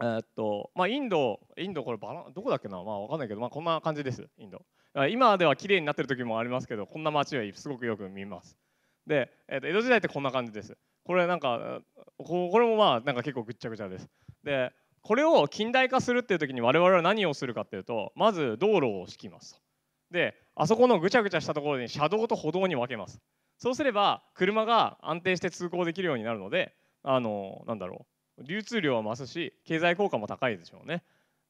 Speaker 1: えっとまあインドインドこれバラどこだっけなまあ分かんないけどまあこんな感じですインド今では綺麗になってる時もありますけどこんな街はすごくよく見ますで、えっと江戸時代ってこんな感じですこれなんかこれもまあなんか結構ぐっちゃぐちゃですでこれを近代化するっていう時に我々は何をするかっていうとまず道路を敷きますとであそこのぐちゃぐちゃしたところに車道と歩道に分けますそうすれば車が安定して通行できるようになるのであのなんだろう流通量は増すし経済効果も高いでしょうね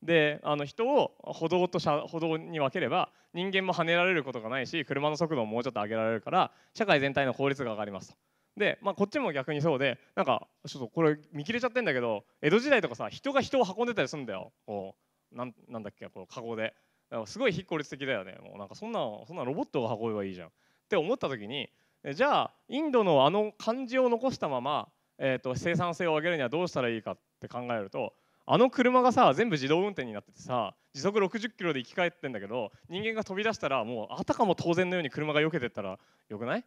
Speaker 1: であの人を歩道と車歩道に分ければ人間も跳ねられることがないし車の速度ももうちょっと上げられるから社会全体の効率が上がりますと。で、まあ、こっちも逆にそうでなんかちょっとこれ見切れちゃってんだけど江戸時代とかさ人が人を運んでたりするんだよこうなんなんだっけこう籠でだからすごい非効率的だよねもうなんかそんなそんなロボットが運べばいいじゃんって思った時にじゃあインドのあの漢字を残したまま、えーと、と生産性を上げるにはどうしたらいいかって考えるとあの車がさ全部自動運転になっててさ時速60キロで生き返ってんだけど人間が飛び出したらもうあたかも当然のように車が避けてったらよくない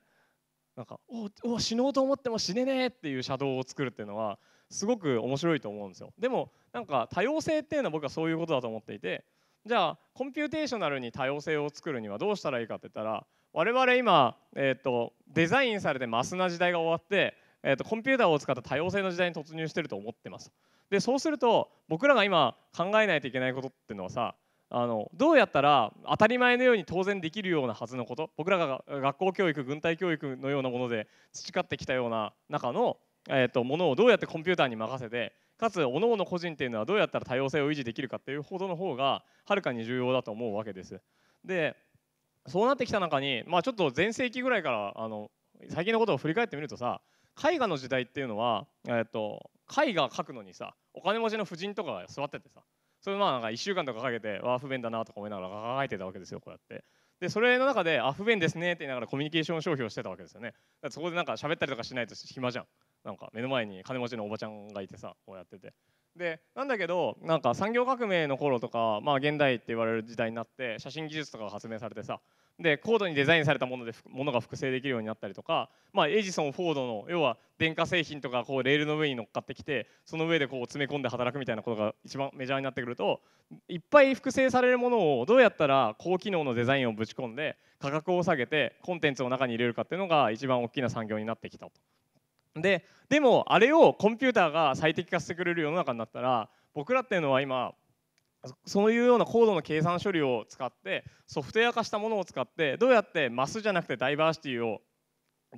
Speaker 1: なんかおお死のうと思っても死ねねえっていう車道を作るっていうのはすごく面白いと思うんですよでもなんか多様性っていうのは僕はそういうことだと思っていてじゃあコンピューテーショナルに多様性を作るにはどうしたらいいかって言ったら我々今、えーと、デザインされてマスな時代が終わって、えーと、コンピューターを使った多様性の時代に突入してると思ってます。でそうすると僕らが今考えないといけないことっていうのはさあのどうやったら当たり前のように当然できるようなはずのこと僕らが学校教育軍隊教育のようなもので培ってきたような中の、えーとものをどうやってコンピューターに任せてかつ各々個人っていうのはどうやったら多様性を維持できるかっていうほどの方がはるかに重要だと思うわけです。でそうなってきた中に、まあ、ちょっと前世紀ぐらいからあの最近のことを振り返ってみるとさ絵画の時代っていうのは、えっと、絵画描くのにさお金持ちの婦人とかが座っててさそれまあなんか1週間とかかけてわあ不便だなとか思いながら描いてたわけですよこうやって。でそれの中で「あ不便ですね」って言いながらコミュニケーション消費をしてたわけですよねだそこでなんか喋ったりとかしないと暇じゃんなんか目の前に金持ちのおばちゃんがいてさこうやっててでなんだけどなんか産業革命の頃とか、まあ、現代って言われる時代になって写真技術とかが発明されてさで高度にデザインされたものでものが複製できるようになったりとか、まあ、エジソンフォードの要は電化製品とかこうレールの上に乗っかってきてその上でこう詰め込んで働くみたいなことが一番メジャーになってくるといっぱい複製されるものをどうやったら高機能のデザインをぶち込んで価格を下げてコンテンツを中に入れるかっていうのが一番大きな産業になってきたと。ででもあれをコンピューターが最適化してくれる世の中になったら僕らっていうのは今そういうような高度の計算処理を使ってソフトウェア化したものを使ってどうやってマスじゃなくてダイバーシティを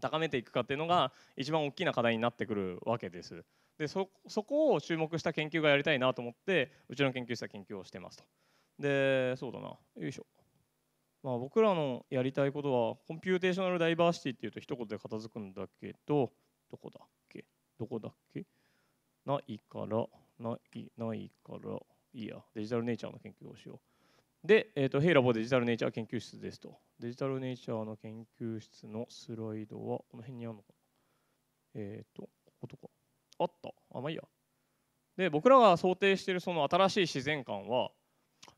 Speaker 1: 高めていくかっていうのが一番大きな課題になってくるわけです。でそこを注目した研究がやりたいなと思ってうちの研究室は研究をしてますと。でそうだなよいしょ。まあ、僕らのやりたいことはコンピューテーショナルダイバーシティっていうと一言で片付くんだけどどこだっけどこだっけないから、ない、ないから、いいや、デジタルネイチャーの研究をしよう。で、えっ、ー、と、ヘイラボデジタルネイチャー研究室ですと。デジタルネイチャーの研究室のスライドは、この辺にあるのかなえっ、ー、と、こことか。あった。あ、まあいいや。で、僕らが想定しているその新しい自然観は、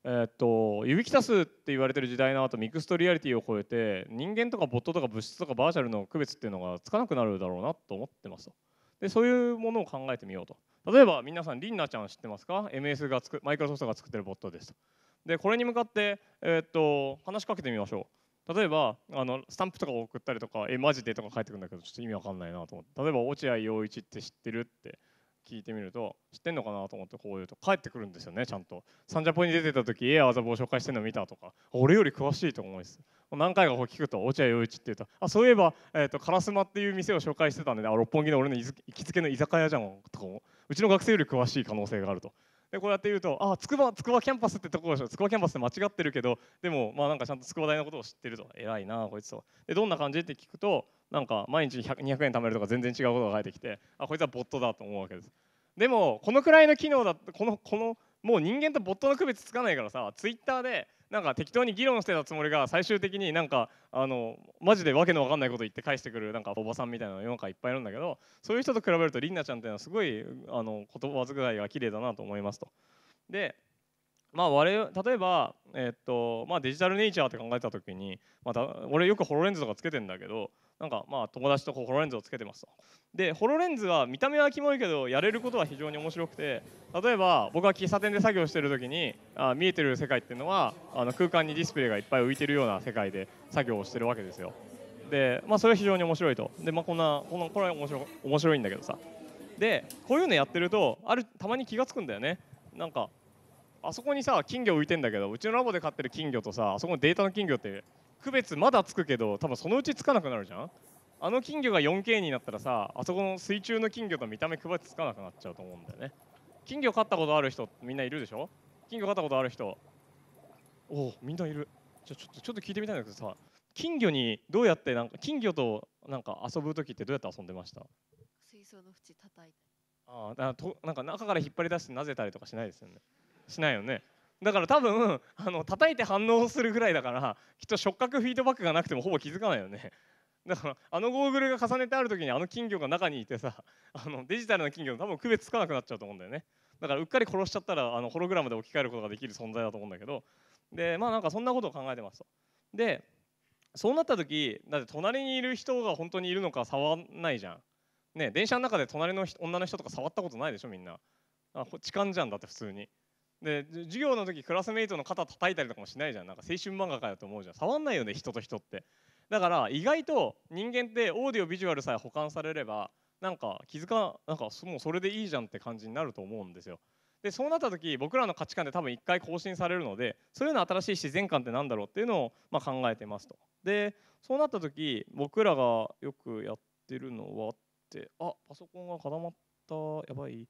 Speaker 1: えー、っと指揮たすって言われてる時代の後ミクストリアリティを超えて人間とかボットとか物質とかバーチャルの区別っていうのがつかなくなるだろうなと思ってますとでそういうものを考えてみようと例えば皆さんリンナちゃん知ってますか MS がつくマイクロソフトが作ってるボットですとでこれに向かって、えー、っと話しかけてみましょう例えばあのスタンプとか送ったりとか「えマジで?」とか返ってくるんだけどちょっと意味わかんないなと思って例えば落合陽一って知ってるって聞いてみると知ってんのかなと思ってこう言うと帰ってくるんですよねちゃんとサンジャポに出てた時エア技棒紹介してんの見たとか俺より詳しいと思うんです何回かこう聞くと落合陽一って言うとあそういえば、えーと、と烏丸っていう店を紹介してたんで、あ六本木の俺の行きつけの居酒屋じゃんとかもうちの学生より詳しい可能性があるとでこうやって言うとあ筑波筑波キャンパスってところでしょ筑波キャンパスって間違ってるけどでもまあなんかちゃんと筑波大のことを知ってると偉いなこいつとでどんな感じって聞くとなんか毎日200円貯めるとか全然違うことが返ってきてあこいつはボットだと思うわけですでもこのくらいの機能だこのこのもう人間とボットの区別つかないからさツイッターでなんか適当に議論してたつもりが最終的になんかあのマジでわけのわかんないこと言って返してくるなんかおばさんみたいな世の中いっぱいいるんだけどそういう人と比べるとりんなちゃんっていうのはすごいあの言葉遣いが綺麗だなと思いますと。でまあ我例えば、えっとまあ、デジタルネイチャーって考えた時に、また、俺よくホロレンズとかつけてんだけどなんかまあ友達とホロレンズをつけてますとでホロレンズは見た目はキモいけどやれることは非常に面白くて例えば僕が喫茶店で作業してる時にあ見えてる世界っていうのはあの空間にディスプレイがいっぱい浮いてるような世界で作業をしてるわけですよで、まあ、それは非常に面白いとで、まあ、こんなこのこれは面白面白いんだけどさでこういうのやってるとあるたまに気が付くんだよねなんかあそこにさ金魚浮いてんだけどうちのラボで飼ってる金魚とさあそこのデータの金魚って区別まだつくけど多分そのうちつかなくなるじゃんあの金魚が 4K になったらさあそこの水中の金魚と見た目区別つかなくなっちゃうと思うんだよね金魚飼ったことある人みんないるでしょ金魚飼ったことある人おおみんないるじゃちょっとちょっと聞いてみたいんだけどさ金魚にどうやってなんか金魚となんか遊ぶ時ってどうやって遊んでました水槽の縁叩いてああとなんか中から引っ張り出してなぜたりとかしないですよねしないよねだから多分あの叩いて反応するぐらいだからきっと触覚フィードバックがなくてもほぼ気づかないよね だからあのゴーグルが重ねてある時にあの金魚が中にいてさあのデジタルな金魚多分区別つかなくなっちゃうと思うんだよねだからうっかり殺しちゃったらあのホログラムで置き換えることができる存在だと思うんだけどでまあなんかそんなことを考えてますとでそうなった時だって隣にいる人が本当にいるのか触んないじゃんね電車の中で隣の女の人とか触ったことないでしょみんなあ痴漢じゃんだって普通にで授業の時クラスメイトの肩叩いたりとかもしないじゃんなんか青春漫画かよと思うじゃん触んないよね人と人ってだから意外と人間ってオーディオビジュアルさえ保管されればなんか気づかなんかもうそれでいいじゃんって感じになると思うんですよでそうなった時僕らの価値観で多分一回更新されるのでそういうの新しい自然観って何だろうっていうのをま考えてますとでそうなった時僕らがよくやってるのはってあパソコンが固まったやばいよ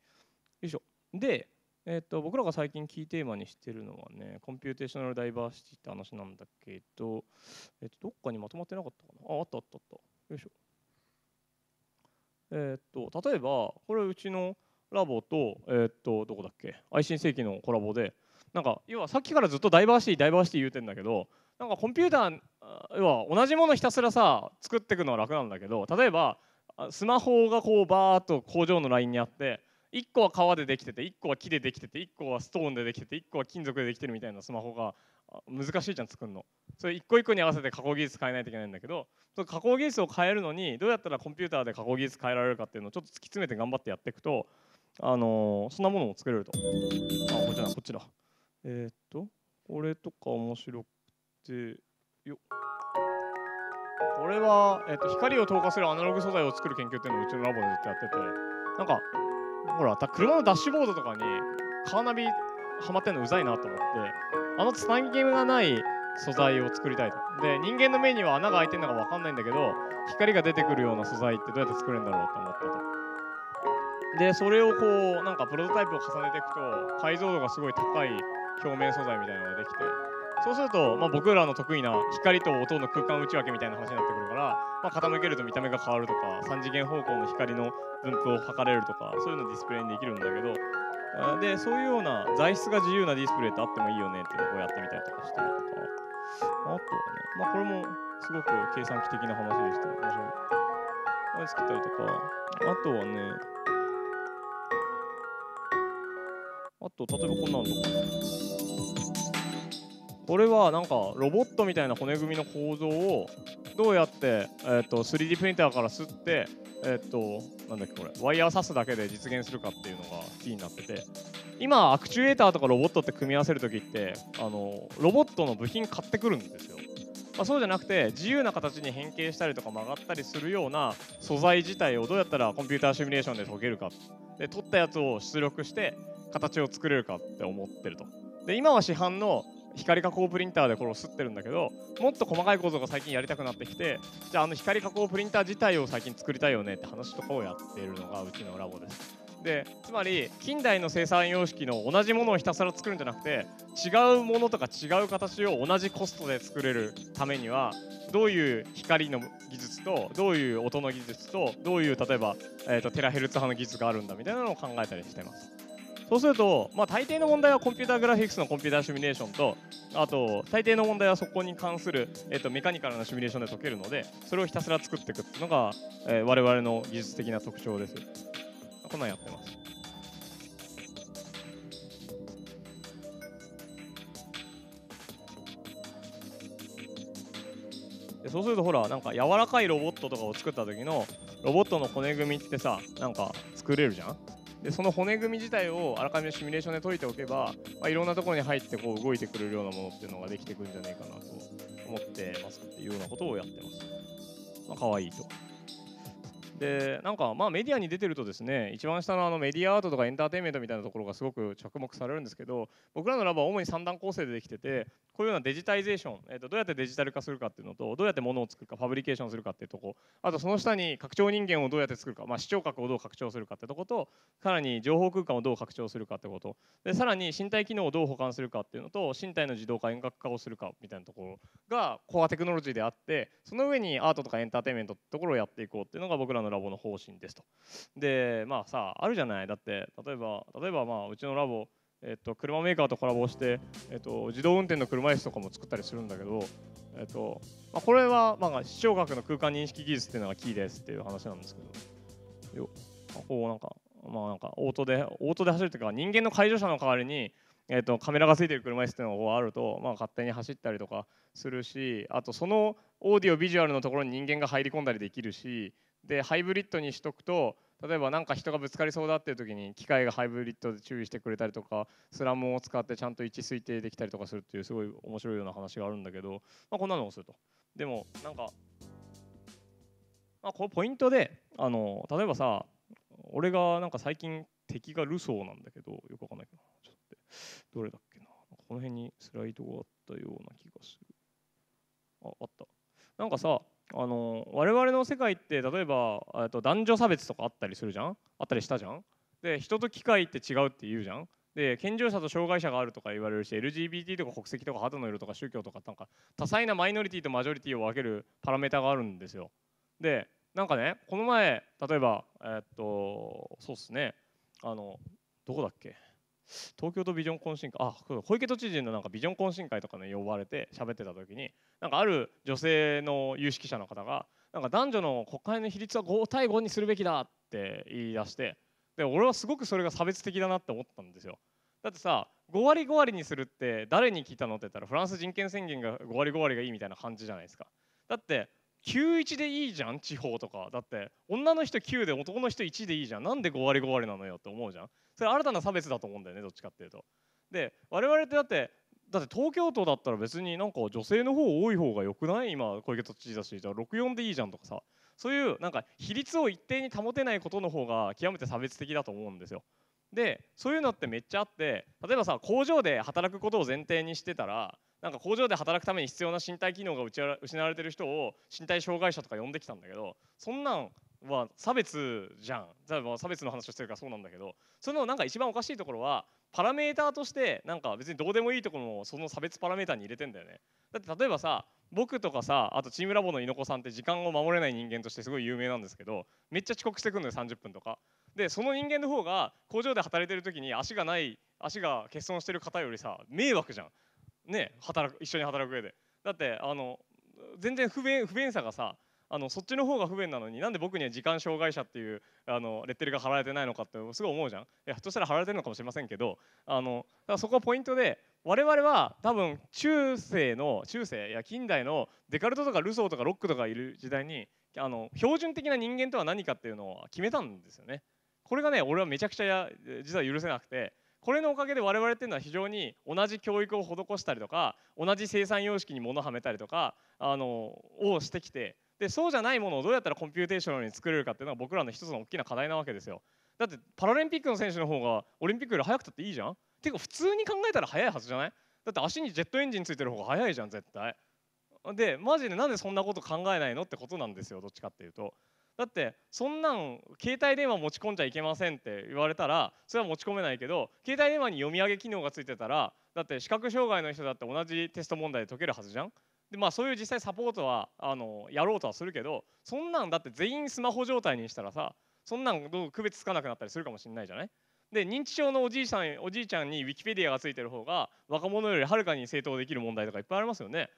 Speaker 1: いしょでえーと、僕らが最近キーテーマにしてるのはねコンピューテーショナルダイバーシティって話なんだけど、えーと、どっかにまとまってなかったかなああったあったあったよいしょえっ、ー、と例えばこれうちのラボとえっ、ー、とどこだっけ愛新世紀のコラボでなんか要はさっきからずっとダイバーシティダイバーシティ言うてんだけどなんかコンピューター要は同じものひたすらさ作っていくのは楽なんだけど例えばスマホがこうバーっと工場のラインにあって1個は革でできてて1個は木でできてて1個はストーンでできてて1個は金属でできてるみたいなスマホが難しいじゃん作るのそれ一個一個に合わせて加工技術変えないといけないんだけど加工技術を変えるのにどうやったらコンピューターで加工技術変えられるかっていうのをちょっと突き詰めて頑張ってやっていくとあのそんなものも作れるとあこっちだこっちだえー、っとこれとか面白くてよこれは、えー、っと、光を透過するアナログ素材を作る研究っていうのをうちのラボでずっとやっててなんかほら車のダッシュボードとかにカーナビはまってんのうざいなと思ってあのつなぎがない素材を作りたいとで人間の目には穴が開いてるのか分かんないんだけど光が出てくるような素材ってどうやって作れるんだろうと思ったとでそれをこうなんかプロトタイプを重ねていくと解像度がすごい高い表面素材みたいなのができてそうすると、まあ、僕らの得意な光と音の空間内訳みたいな話になってくるから、まあ、傾けると見た目が変わるとか3次元方向の光の分布を測れるとかそういうのをディスプレイにできるんだけどでそういうような材質が自由なディスプレイってあってもいいよねっていうのをやってみたりとかしてりとかあとはね、まあ、これもすごく計算機的な話でした面白い。作ったりとかあとはねあと例えばこんなのとか。れはなんかロボットみたいな骨組みの構造をどうやって、えーと、3D プリンターから吸って、えーと、なんだっけこれワイヤーさすだけで実現するかっていうのがキーになってて今アクチュエーターとかロボットって組み合わせる時ってあのロボットの部品買ってくるんですよ。まあ、そうじゃなくて自由な形に変形したりとか曲がったりするような素材自体をどうやったらコンピューターシミュレーションで解けるかで取ったやつを出力して形を作れるかって思ってるとで今は市販の光加工プリンターでこれを吸ってるんだけどもっと細かい構造が最近やりたくなってきてじゃああの光加工プリンター自体を最近作りたいよねって話とかをやっているのがうちのラボです。でつまり近代の生産様式の同じものをひたすら作るんじゃなくて違うものとか違う形を同じコストで作れるためにはどういう光の技術とどういう音の技術とどういう例えば、えーと、テラヘルツ波の技術があるんだみたいなのを考えたりしてます。そうすると、まあ、大抵の問題はコンピューターグラフィックスのコンピューターシミュレーションとあと大抵の問題はそこに関する、えっとメカニカルなシミュレーションで解けるのでそれをひたすら作っていくっていうのが、えー、我々の技術的な特徴ですこんなんやってますでそうするとほらなんか柔らかいロボットとかを作った時のロボットの骨組みってさなんか作れるじゃんでその骨組み自体をあらかじめシミュレーションで解いておけば、まあ、いろんなところに入ってこう動いてくれるようなものっていうのができてくるんじゃないかなと思ってますっていうようなことをやってます。まあ、可愛いとでなんかまあメディアに出てるとですね一番下のあのメディアアートとかエンターテインメントみたいなところがすごく着目されるんですけど僕らのラボは主に3段構成でできててこういうようなデジタイゼーション、えー、とどうやってデジタル化するかっていうのとどうやってものを作るかファブリケーションするかっていうとこあとその下に拡張人間をどうやって作るか、まあ、視聴覚をどう拡張するかってとことさらに情報空間をどう拡張するかってことでさらに身体機能をどう保管するかっていうのと身体の自動化遠隔化をするかみたいなところがコアテクノロジーであってその上にアートとかエンターテインメントってところをやっていこうっていうのが僕らのラボの方針ですと。でまあさあるじゃないだって例えば例えばまあうちのラボえっと、車メーカーとコラボして、えっと、自動運転の車椅子とかも作ったりするんだけど、えっとまあ、これは、まあ、視聴覚の空間認識技術っていうのがキーですっていう話なんですけどよこうなんかまあなんかオートでオートで走るというか人間の介助者の代わりに、えっと、カメラがついてる車椅子っていうのがあると、まあ、勝手に走ったりとかするしあとそのオーディオビジュアルのところに人間が入り込んだりできるしでハイブリッドにしとくと例えば何か人がぶつかりそうだっていう時に機械がハイブリッドで注意してくれたりとかスラムを使ってちゃんと位置推定できたりとかするっていうすごい面白いような話があるんだけど、まあ、こんなのをすると。でもなんか、まあ、このポイントであの例えばさ俺がなんか最近敵がルソーなんだけどよくわかんないけどちょっとどれだっけなこの辺にスライドがあったような気がするああったなんかさあの我々の世界って例えばと男女差別とかあったりするじゃんあったりしたじゃんで人と機械って違うって言うじゃんで健常者と障害者があるとか言われるし LGBT とか国籍とか肌の色とか宗教とかなんか多彩なマイノリティとマジョリティを分けるパラメータがあるんですよでなんかねこの前例えばえー、っとそうっすねあのどこだっけ東京都ビジョン懇親会あ小池都知事のなんかビジョン懇親会とかに呼ばれて喋ってた時になんかある女性の有識者の方がなんか男女の国会の比率は5対5にするべきだって言い出してで俺はすごくそれが差別的だなって思ったんですよ。だってさ5割5割にするって誰に聞いたのって言ったらフランス人権宣言が5割5割がいいみたいな感じじゃないですか。だって91でいいじゃん地方とかだって女の人9で男の人1でいいじゃんなんで5割5割なのよって思うじゃんそれ新たな差別だと思うんだよねどっちかっていうと。で我々ってだってだって東京都だったら別になんか女性の方多い方がよくない今小池都知事だしじゃあ64でいいじゃんとかさそういうなんか比率を一定に保てないことの方が極めて差別的だと思うんですよ。でそういうのってめっちゃあって例えばさ工場で働くことを前提にしてたらなんか工場で働くために必要な身体機能が失われてる人を身体障害者とか呼んできたんだけどそんなんは差別じゃん差別の話をしてるからそうなんだけどそのなんか一番おかしいところはパラメーターとしてなんか別にどうでもいいところもその差別パラメーターに入れてんだよねだって例えばさ僕とかさあとチームラボのの子さんって時間を守れない人間としてすごい有名なんですけどめっちゃ遅刻してくるのよ30分とかでその人間の方が工場で働いてる時に足がない足が欠損してる方よりさ迷惑じゃんね働く一緒に働く上でだってあの全然不便不便さがさあのそっちの方が不便なのになんで僕には時間障害者っていうあのレッテルが貼られてないのかってすごい思うじゃんいやとしたら貼られてるのかもしれませんけどあのだからそこはポイントで我々は多分中世の中世や近代のデカルトとかルソーとかロックとかいる時代にあの標準的な人間とは何かっていうのを決めたんですよね。これがね俺はめちゃくちゃや実は許せなくてこれのおかげで我々っていうのは非常に同じ教育を施したりとか同じ生産様式に物をはめたりとかあのをしてきてでそうじゃないものをどうやったらコンピューテーショナルに作れるかっていうのが僕らの一つの大きな課題なわけですよだってパラリンピックの選手の方がオリンピックより速くたっていいじゃんてか普通に考えたら速いはずじゃないだって足にジェットエンジンついてる方が速いじゃん絶対でマジでなんでそんなこと考えないのってことなんですよどっちかっていうとだってそんなん携帯電話持ち込んじゃいけませんって言われたらそれは持ち込めないけど携帯電話に読み上げ機能がついてたらだって視覚障害の人だって同じテスト問題で解けるはずじゃんでまあそういう実際サポートはあのやろうとはするけどそんなんだって全員スマホ状態にしたらさそんなん区別つかなくなったりするかもしれないじゃないで認知症のおじいさんおじいちゃんにウィキペディアがついてる方が若者よりはるかに正当できる問題とかいっぱいありますよね。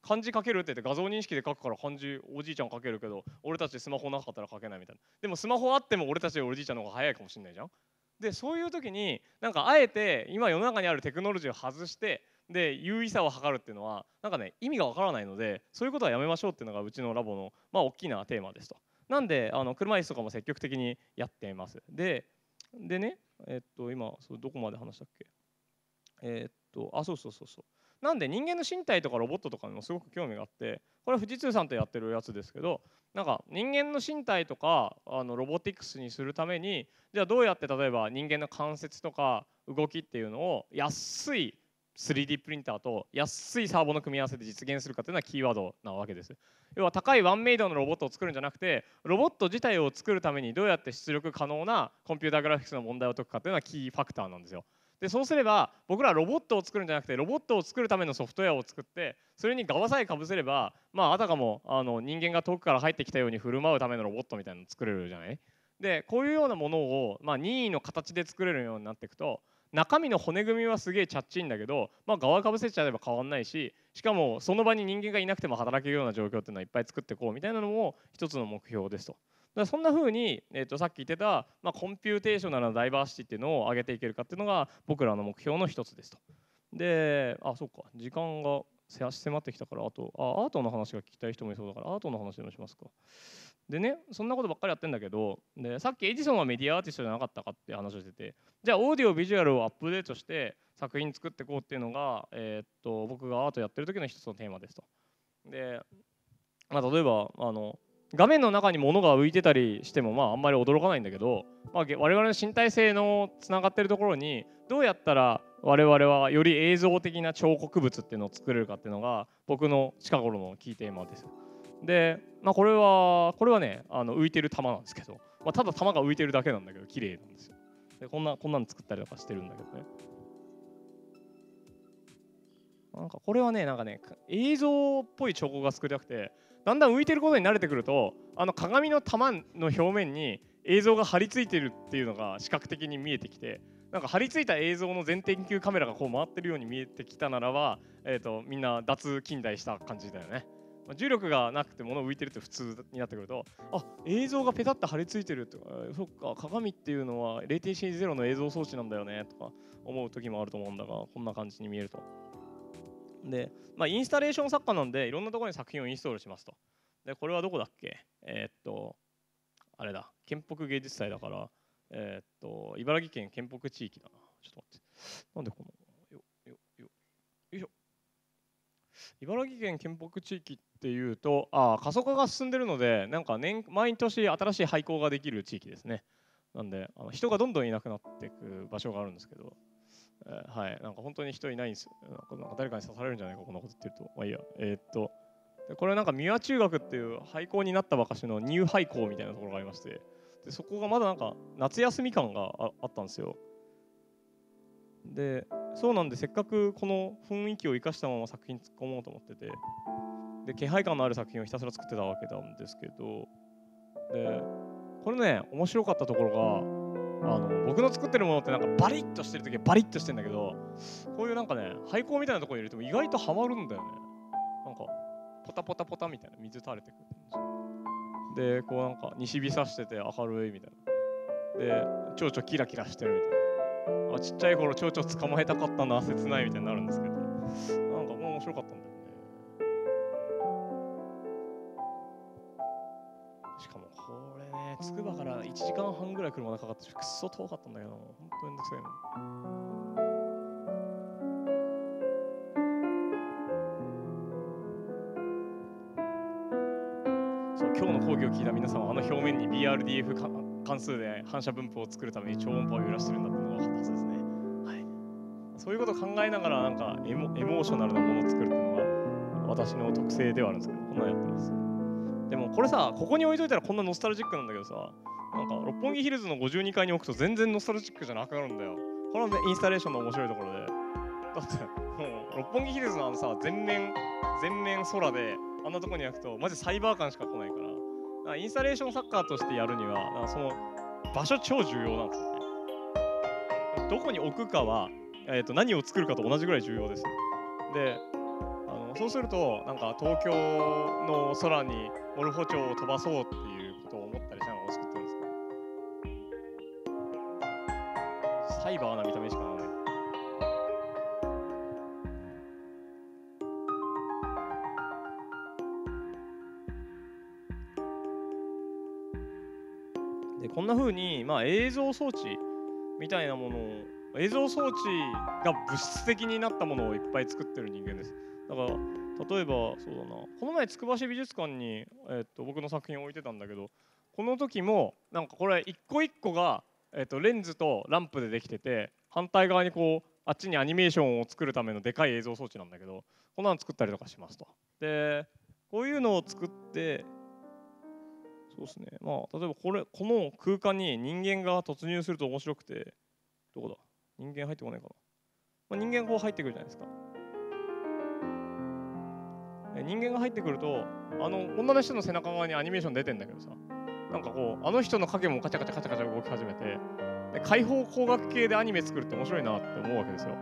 Speaker 1: 漢字書けるって言って画像認識で書くから漢字おじいちゃん書けるけど俺たちスマホなかったら書けないみたいなでもスマホあっても俺たちおじいちゃんの方が早いかもしれないじゃんでそういう時になんかあえて今世の中にあるテクノロジーを外してで優位さを測るっていうのはなんかね意味がわからないのでそういうことはやめましょうっていうのがうちのラボのまあ大きなテーマですと。なんであの車椅子とかも積極的にやっています。ででねえっと今それどこまで話したっけえっとあそうそうそうそう。なんで人間の身体とかロボットとかにもすごく興味があってこれは富士通さんとやってるやつですけどなんか人間の身体とかあのロボティクスにするためにじゃあどうやって例えば人間の関節とか動きっていうのを安い 3D プリンターと安いサーボの組み合わせで実現するかというのはキーワードなわけです要は高いワンメイドのロボットを作るんじゃなくてロボット自体を作るためにどうやって出力可能なコンピューターグラフィックスの問題を解くかというのはキーファクターなんですよでそうすれば僕らロボットを作るんじゃなくてロボットを作るためのソフトウェアを作ってそれに側さえかぶせれば、まあ、あたかもあの人間が遠くから入ってきたように振る舞うためのロボットみたいなのを作れるじゃないでこういうようなものを、まあ、任意の形で作れるようになっていくと中身の骨組みはすげえちゃっちいんだけど、まあ、側かぶせちゃえば変わんないししかもその場に人間がいなくても働けるような状況っていうのはいっぱい作っていこうみたいなのも一つの目標ですと。そんな風に、えー、とさっき言ってた、まあ、コンピューテーショナルなダイバーシティっていうのを上げていけるかっていうのが僕らの目標の一つですと。であそっか時間が迫ってきたからあとあアートの話が聞きたい人もいそうだからアートの話でもしますか。でねそんなことばっかりやってんだけどでさっきエジソンはメディアアーティストじゃなかったかって話をしててじゃあオーディオビジュアルをアップデートして作品作っていこうっていうのが、えー、っと僕がアートやってる時の一つのテーマですと。で、まあ、例えばあの画面の中に物が浮いてたりしてもまああんまり驚かないんだけど、まあ、我々の身体性のつながってるところにどうやったら我々はより映像的な彫刻物っていうのを作れるかっていうのが僕の近頃のキーテーマです。で、まあ、これはこれはねあの浮いてる球なんですけど、まあ、ただ球が浮いてるだけなんだけど綺麗なんですよでこんなこんなの作ったりとかしてるんだけどねなんかこれはねなんかね映像っぽい兆候が少なくてだんだん浮いてることに慣れてくるとあの鏡の玉の表面に映像が張り付いてるっていうのが視覚的に見えてきてなんか張り付いた映像の全天球カメラがこう回ってるように見えてきたならば、えーとみんな脱近代した感じだよね。まあ、重力がなくて物浮いてるって普通になってくるとあ映像がペタッと張り付いてるとかそっか鏡っていうのは0.10の映像装置なんだよねとか思う時もあると思うんだがこんな感じに見えると。で、まあ、インスタレーション作家なんでいろんなところに作品をインストールしますと。でこれはどこだっけえー、っとあれだ県北芸術祭だからえー、っと茨城県県北地域だなちょっと待ってなんでこの茨城県県北地域っていうとあ過疎化が進んでるのでなんか年毎年新しい廃校ができる地域ですねなんであの人がどんどんいなくなっていく場所があるんですけど、えー、はいなんか本当に人いないんですなんか誰かに刺されるんじゃないかこんなこと言ってるとまあいいやえー、っとこれはなんか三輪中学っていう廃校になったばかしのニュー廃校みたいなところがありましてでそこがまだなんか夏休み感があったんですよでそうなんでせっかくこの雰囲気を生かしたまま作品突っ込もうと思っててで気配感のある作品をひたすら作ってたわけなんですけどでこれね面白かったところがあの僕の作ってるものってなんかバリッとしてる時はバリッとしてんだけどこういうなんかね廃校みたいなところに入れても意外とハマるんだよねなんかポタポタポタみたいな水垂れてくるでこうなんか西日差してて明るいみたいなで蝶々キラキラしてるみたいなあちっちゃい頃蝶々捕まえたかったな切ないみたいになるんですけどなんかもう面白かったんだよねしかもこれねつくばから1時間半ぐらい車でかかってくっそ遠かったんだけど本当にめんどくさいもん今日の講義を聞いた皆様あの表面に BRDF か関数で反射分布を作るために超音波を揺らしてるんだっていうのが分かったはずですね、はい、そういうことを考えながらなんかエモエモーショナルなものを作るっていうのが私の特性ではあるんですけどこんなのやってますでもこれさここに置いといたらこんなノスタルジックなんだけどさなんか六本木ヒルズの52階に置くと全然ノスタルジックじゃなくなるんだよこれは、ね、インスタレーションの面白いところでだってもう六本木ヒルズのあのさ全面全面空であんなとこに焼くとマジサイバー感しか来ないインスタレーションサッカーとしてやるにはその場所超重要なんですよねどこに置くかは、えー、と何を作るかと同じぐらい重要です、ね、であのそうするとなんか東京の空にモルフォチョウを飛ばそうっていうまあ、映像装置みたいなものを映像装置が物質的になったものをいっぱい作ってる人間です。だから例えばそうだなこの前つくば市美術館に、えー、っと僕の作品を置いてたんだけどこの時もなんかこれ一個一個が、えー、っとレンズとランプでできてて反対側にこうあっちにアニメーションを作るためのでかい映像装置なんだけどこんなの作ったりとかしますと。でこういうのを作ってそうですねまあ例えばこれこの空間に人間が突入すると面白くてどこだ人間入ってこないかな、まあ、人間こう入ってくるじゃないですか人間が入ってくるとあの女の人の背中側にアニメーション出てんだけどさなんかこうあの人の影もカチャカチャカチャカチャ動き始めて開放工学系でアニメ作るって面白いなって思うわけですよ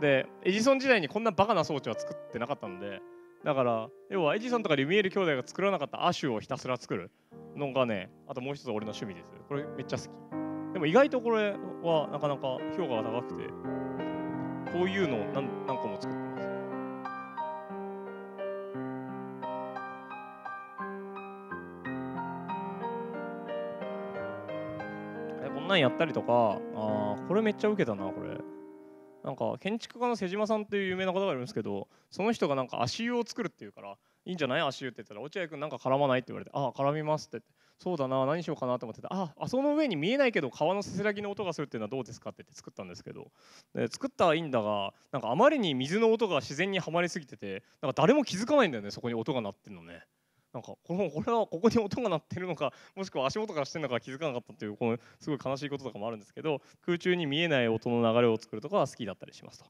Speaker 1: でエジソン時代にこんなバカな装置は作ってなかったんでだから要はエジソンとかでミエル兄弟が作らなかった亜種をひたすら作るのがねあともう一つ俺の趣味ですこれめっちゃ好きでも意外とこれはなかなか評価が高くてこういうのを何何個も作ってますこんなんやったりとかあこれめっちゃウケたなこれなんか建築家の瀬島さんっていう有名な方がいるんですけどその人がなんか足湯を作るっていうから「いいんじゃない足湯」って言ったら「落合君なんか絡まない?」って言われて「ああ絡みます」ってそうだな何しようかなと思ってたああその上に見えないけど川のせせらぎの音がするっていうのはどうですかって言って作ったんですけどで作ったはいいんだがなんかあまりに水の音が自然にはまりすぎててなんか誰も気づかないんだよねそこに音が鳴ってんのね。なんかこのこれはここに音が鳴ってるのか もしくは足元からしてるのか気づかなかったっていうこのすごい悲しいこととかもあるんですけど空中に見えない音の流れを作るとかは好きだったりしますと。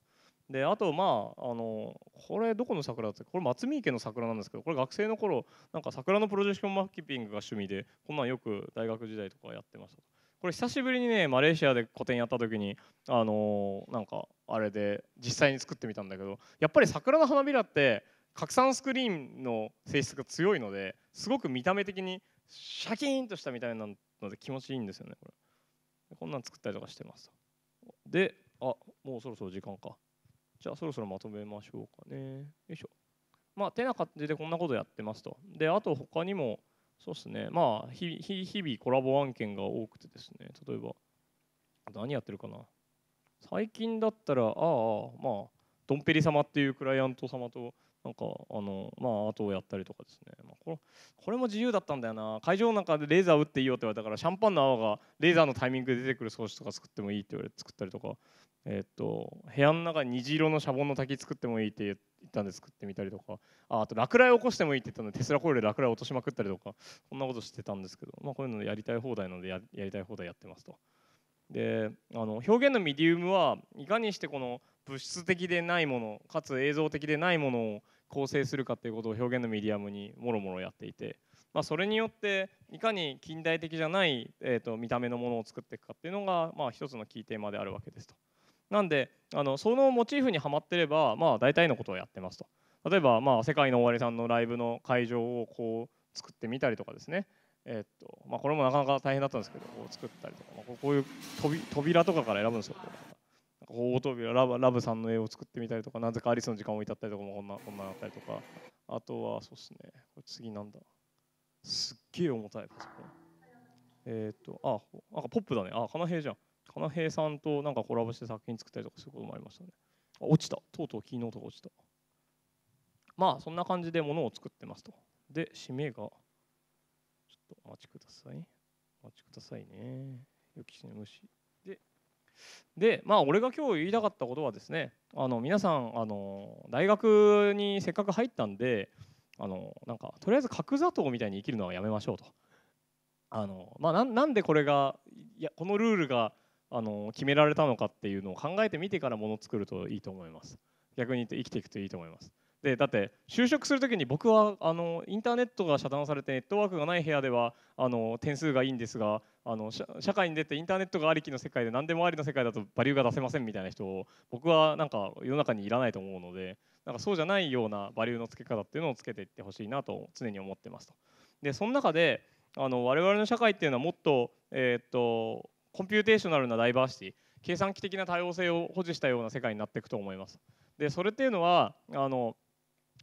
Speaker 1: であとまああのこれどこの桜だってこれ松見池の桜なんですけどこれ学生の頃なんか桜のプロジェクションマッキピングが趣味でこんなんよく大学時代とかやってましたこれ久しぶりにねマレーシアで個展やった時にあのー、なんかあれで実際に作ってみたんだけどやっぱり桜の花びらって拡散スクリーンの性質が強いのですごく見た目的にシャキーンとした見た目なので気持ちいいんですよねこれこんなん作ったりとかしてますであもうそろそろ時間かじゃあそろそろまとめましょうかねよいしょまあ手な感じでこんなことやってますとであと他にもそうですねまあ日々コラボ案件が多くてですね例えば何やってるかな最近だったらああまあドンペリ様っていうクライアント様となんかあのまあアートをやったりとかですね、まあ、これこれも自由だったんだよな会場の中でレーザー打っていいよって言われたからシャンパンの泡がレーザーのタイミングで出てくる装置とか作ってもいいって言われて作ったりとか、えー、っと部屋の中に虹色のシャボンの滝作ってもいいって言ったんで作ってみたりとかああと落雷起こしてもいいって言ったのでテスラコイルで落雷落としまくったりとかこんなことしてたんですけど、まあ、こういうのやりたい放題なのでやりたい放題やってますと。であの表現のミディウムはいかにしてこの物質的でないものかつ映像的でないものを構成するかっていうことを表現のミディアムにもろもろやっていて、まあ、それによっていかに近代的じゃない、えーと、見た目のものを作っていくかっていうのが、まあ、一つのキーテーマであるわけですと。なんであのそのモチーフにはまってれば、まあ、大体のことをやってますと。例えば、まあ、世界の終わりさんのライブの会場をこう作ってみたりとかですね、えー、っとまあ、これもなかなか大変だったんですけどこう作ったりとか、まあ、こういう扉とかから選ぶんですよ大扉ラブラブさんの絵を作ってみたりとかなぜかアリスの時間を置いてあったりとかもこんなこんなあったりとかあとはそうっすねこれ次なんだすっげえ重たいパソコンえー、っとあなんかポップだねあかなへいじゃんかなへいさんとなんかコラボして作品作ったりとかすることもありましたねあ落ちたとうとうキーノートが落ちたまあそんな感じでものを作ってますとで締めがちょっとお待ちくださいお待ちくださいね予期しない無でまあ俺が今日言いたかったことはですねあの皆さんあの大学にせっかく入ったんであのなんかとりあえず角砂糖みたいに生きるのはやめましょうと。あのまあ、なんでこれがいやこのルールがあの決められたのかっていうのを考えてみてからものを作るといいと思います逆に言って生きていくといいと思いますでだって就職する時に僕はあのインターネットが遮断されてネットワークがない部屋ではあの点数がいいんですがあの社会に出てインターネットがありきの世界で何でもありの世界だとバリューが出せませんみたいな人を僕はなんか世の中にいらないと思うのでなんかそうじゃないようなバリューの付け方っていうのをつけていってほしいなと常に思ってますと。でその中であの我々の社会っていうのはもっと,、えー、っとコンピューテーショナルなダイバーシティ計算機的な多様性を保持したような世界になっていくと思います。でそれっていうのはあの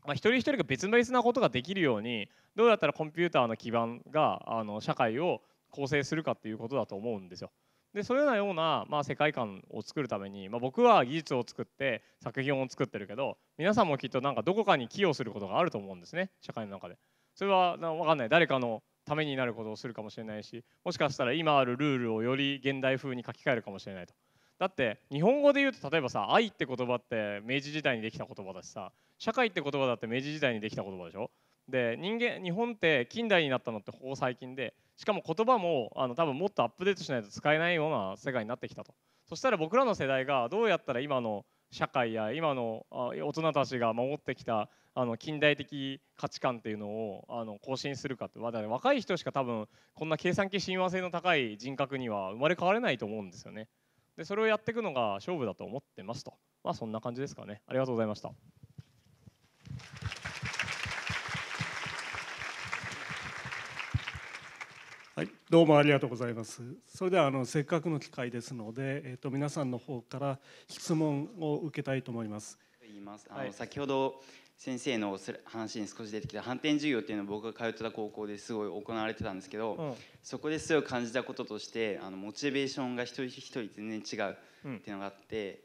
Speaker 1: まあ、一人一人が別々なことができるようにどうやったらコンピューターの基盤があの社会を構成するかっていうことだと思うんですよ。でそいうような、まあ、世界観を作るために、まあ、僕は技術を作って作品を作ってるけど皆さんもきっとなんかどこかに寄与することがあると思うんですね社会の中で。それは分かんない誰かのためになることをするかもしれないしもしかしたら今あるルールをより現代風に書き換えるかもしれないと。だって日本語で言うと例えばさ「愛」って言葉って明治時代にできた言葉だしさ「社会」って言葉だって明治時代にできた言葉でしょで人間日本って近代になったのってほぼ最近でしかも言葉もあの多分もっとアップデートしないと使えないような世界になってきたとそしたら僕らの世代がどうやったら今の社会や今の大人たちが守ってきたあの近代的価値観っていうのをあの更新するかって若い人しか多分こんな計算機親和性の高い人格には生まれ変われないと思うんですよね。でそれをやっていくのが勝負だと思ってますと、まあ、そんな感じですかねありがとうございました。どうもありがとうございます。それではあのせっかくの機会ですので、えっ、ー、と皆さんの方から質問を受けたいと思います。言います。あの、はい、先ほど先生の話に少し出てきた反転授業っていうのを僕が通ってた高校ですごい行われてたんですけど、うん、そこですごい感じたこととしてあのモチベーションが一人一人全然違うっていうのがあって、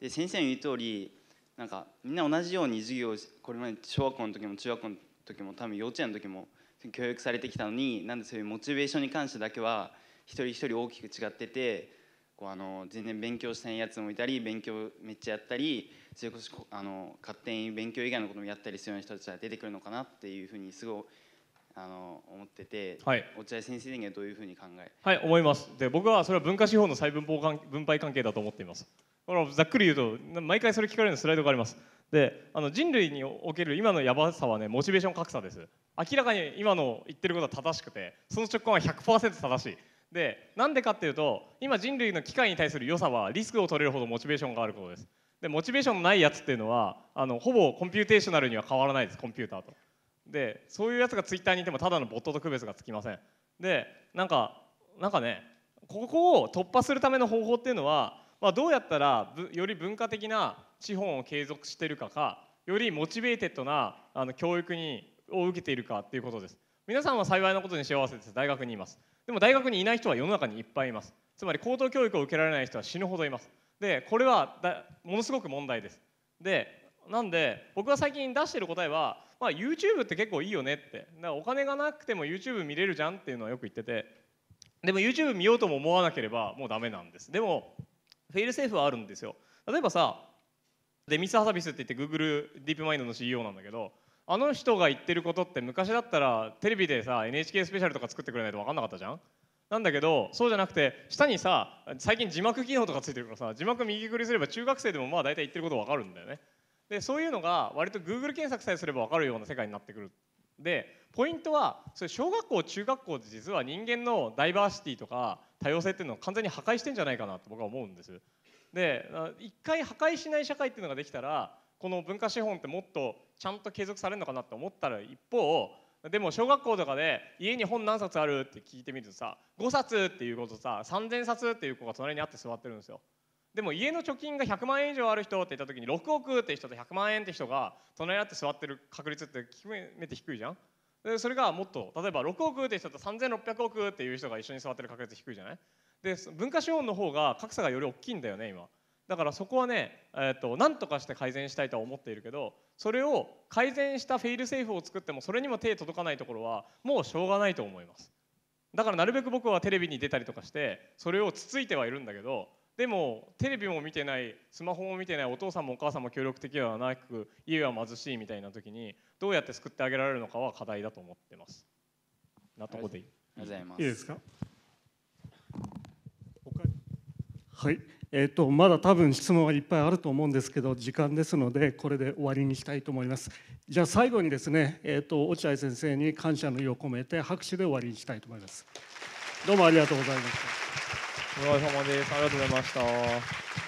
Speaker 1: うん、で先生の言う通りなんかみんな同じように授業これまで小学校の時も中学校の時も多分幼稚園の時も教育されてきたのになんでそういうモチベーションに関してだけは一人一人大きく違っててこうあの全然勉強したいやつもいたり勉強めっちゃやったりそれこそあの勝手に勉強以外のこともやったりするような人たちが出てくるのかなっていうふうにすごいあの思ってて、はい、落合先生にはどういうふうに考えはい思いますで僕はそれは文化資本の再分配関係だと思っていますこれざっくり言うと毎回それ聞かれるのスライドがありますであの人類における今のやばさはねモチベーション格差です明らかに今の言ってることは正しくてその直感は100%正しいでなんでかっていうと今人類の機械に対する良さはリスクを取れるほどモチベーションがあることですでモチベーションのないやつっていうのはあのほぼコンピューテーショナルには変わらないですコンピューターとでそういうやつがツイッターにいてもただのボットと区別がつきませんでなんかなんかねここを突破するための方法っていうのは、まあ、どうやったらより文化的な資本を継続してるかかよりモチベーテッドなあの教育にを受けているかっていうことです皆さんは幸いなことに幸せです大学にいますでも大学にいない人は世の中にいっぱいいますつまり高等教育を受けられない人は死ぬほどいますでこれはだものすごく問題ですでなんで僕が最近出してる答えは、まあ、YouTube って結構いいよねってだからお金がなくても YouTube 見れるじゃんっていうのはよく言っててでも YouTube 見ようとも思わなければもうダメなんですでもフェイルセーフはあるんですよ例えばさデミス・ハサビスって言って Google ディープマインドの CEO なんだけどあの人が言ってることって昔だったらテレビでさ NHK スペシャルとか作ってくれないと分かんなかったじゃんなんだけどそうじゃなくて下にさ最近字幕機能とかついてるからさ字幕右クリすれば中学生でもまあ大体言ってること分かるんだよねでそういうのが割と Google 検索さえすれば分かるような世界になってくるでポイントはそれ小学校中学校って実は人間のダイバーシティとか多様性っていうのを完全に破壊してんじゃないかなと僕は思うんですで一回破壊しない社会っていうのができたらこの文化資本ってもっとちゃんと継続されるのかなって思ったら一方でも小学校とかで家に本何冊あるって聞いてみるとさ5冊っていう子とさ3,000冊っていう子が隣にあって座ってるんですよ。でも家の貯金が100万円以上ある人って言った時に6億って人と100万円って人が隣にあって座ってる確率って決めて低いじゃんでそれがもっと例えば6億って人と3600億っていう人が一緒に座ってる確率低いじゃないで文化資本の方が格差がより大きいんだよね今だからそこはね、えーと、何とかして改善したいとは思っているけどそれを改善したフェイルセーフを作ってもそれにも手届かないところはもうしょうがないと思いますだからなるべく僕はテレビに出たりとかしてそれをつついてはいるんだけどでもテレビも見てないスマホも見てないお父さんもお母さんも協力的ではなく家は貧しいみたいな時にどうやって救ってあげられるのかは課題だと思ってます。なとこでいいいいですかはい、えーと、まだ多分質問はいっぱいあると思うんですけど時間ですのでこれで終わりにしたいと思いますじゃあ最後にですね、えーと落合先生に感謝の意を込めて拍手で終わりにしたいと思いますどうもありがとうございましたお疲れ様ですありがとうございました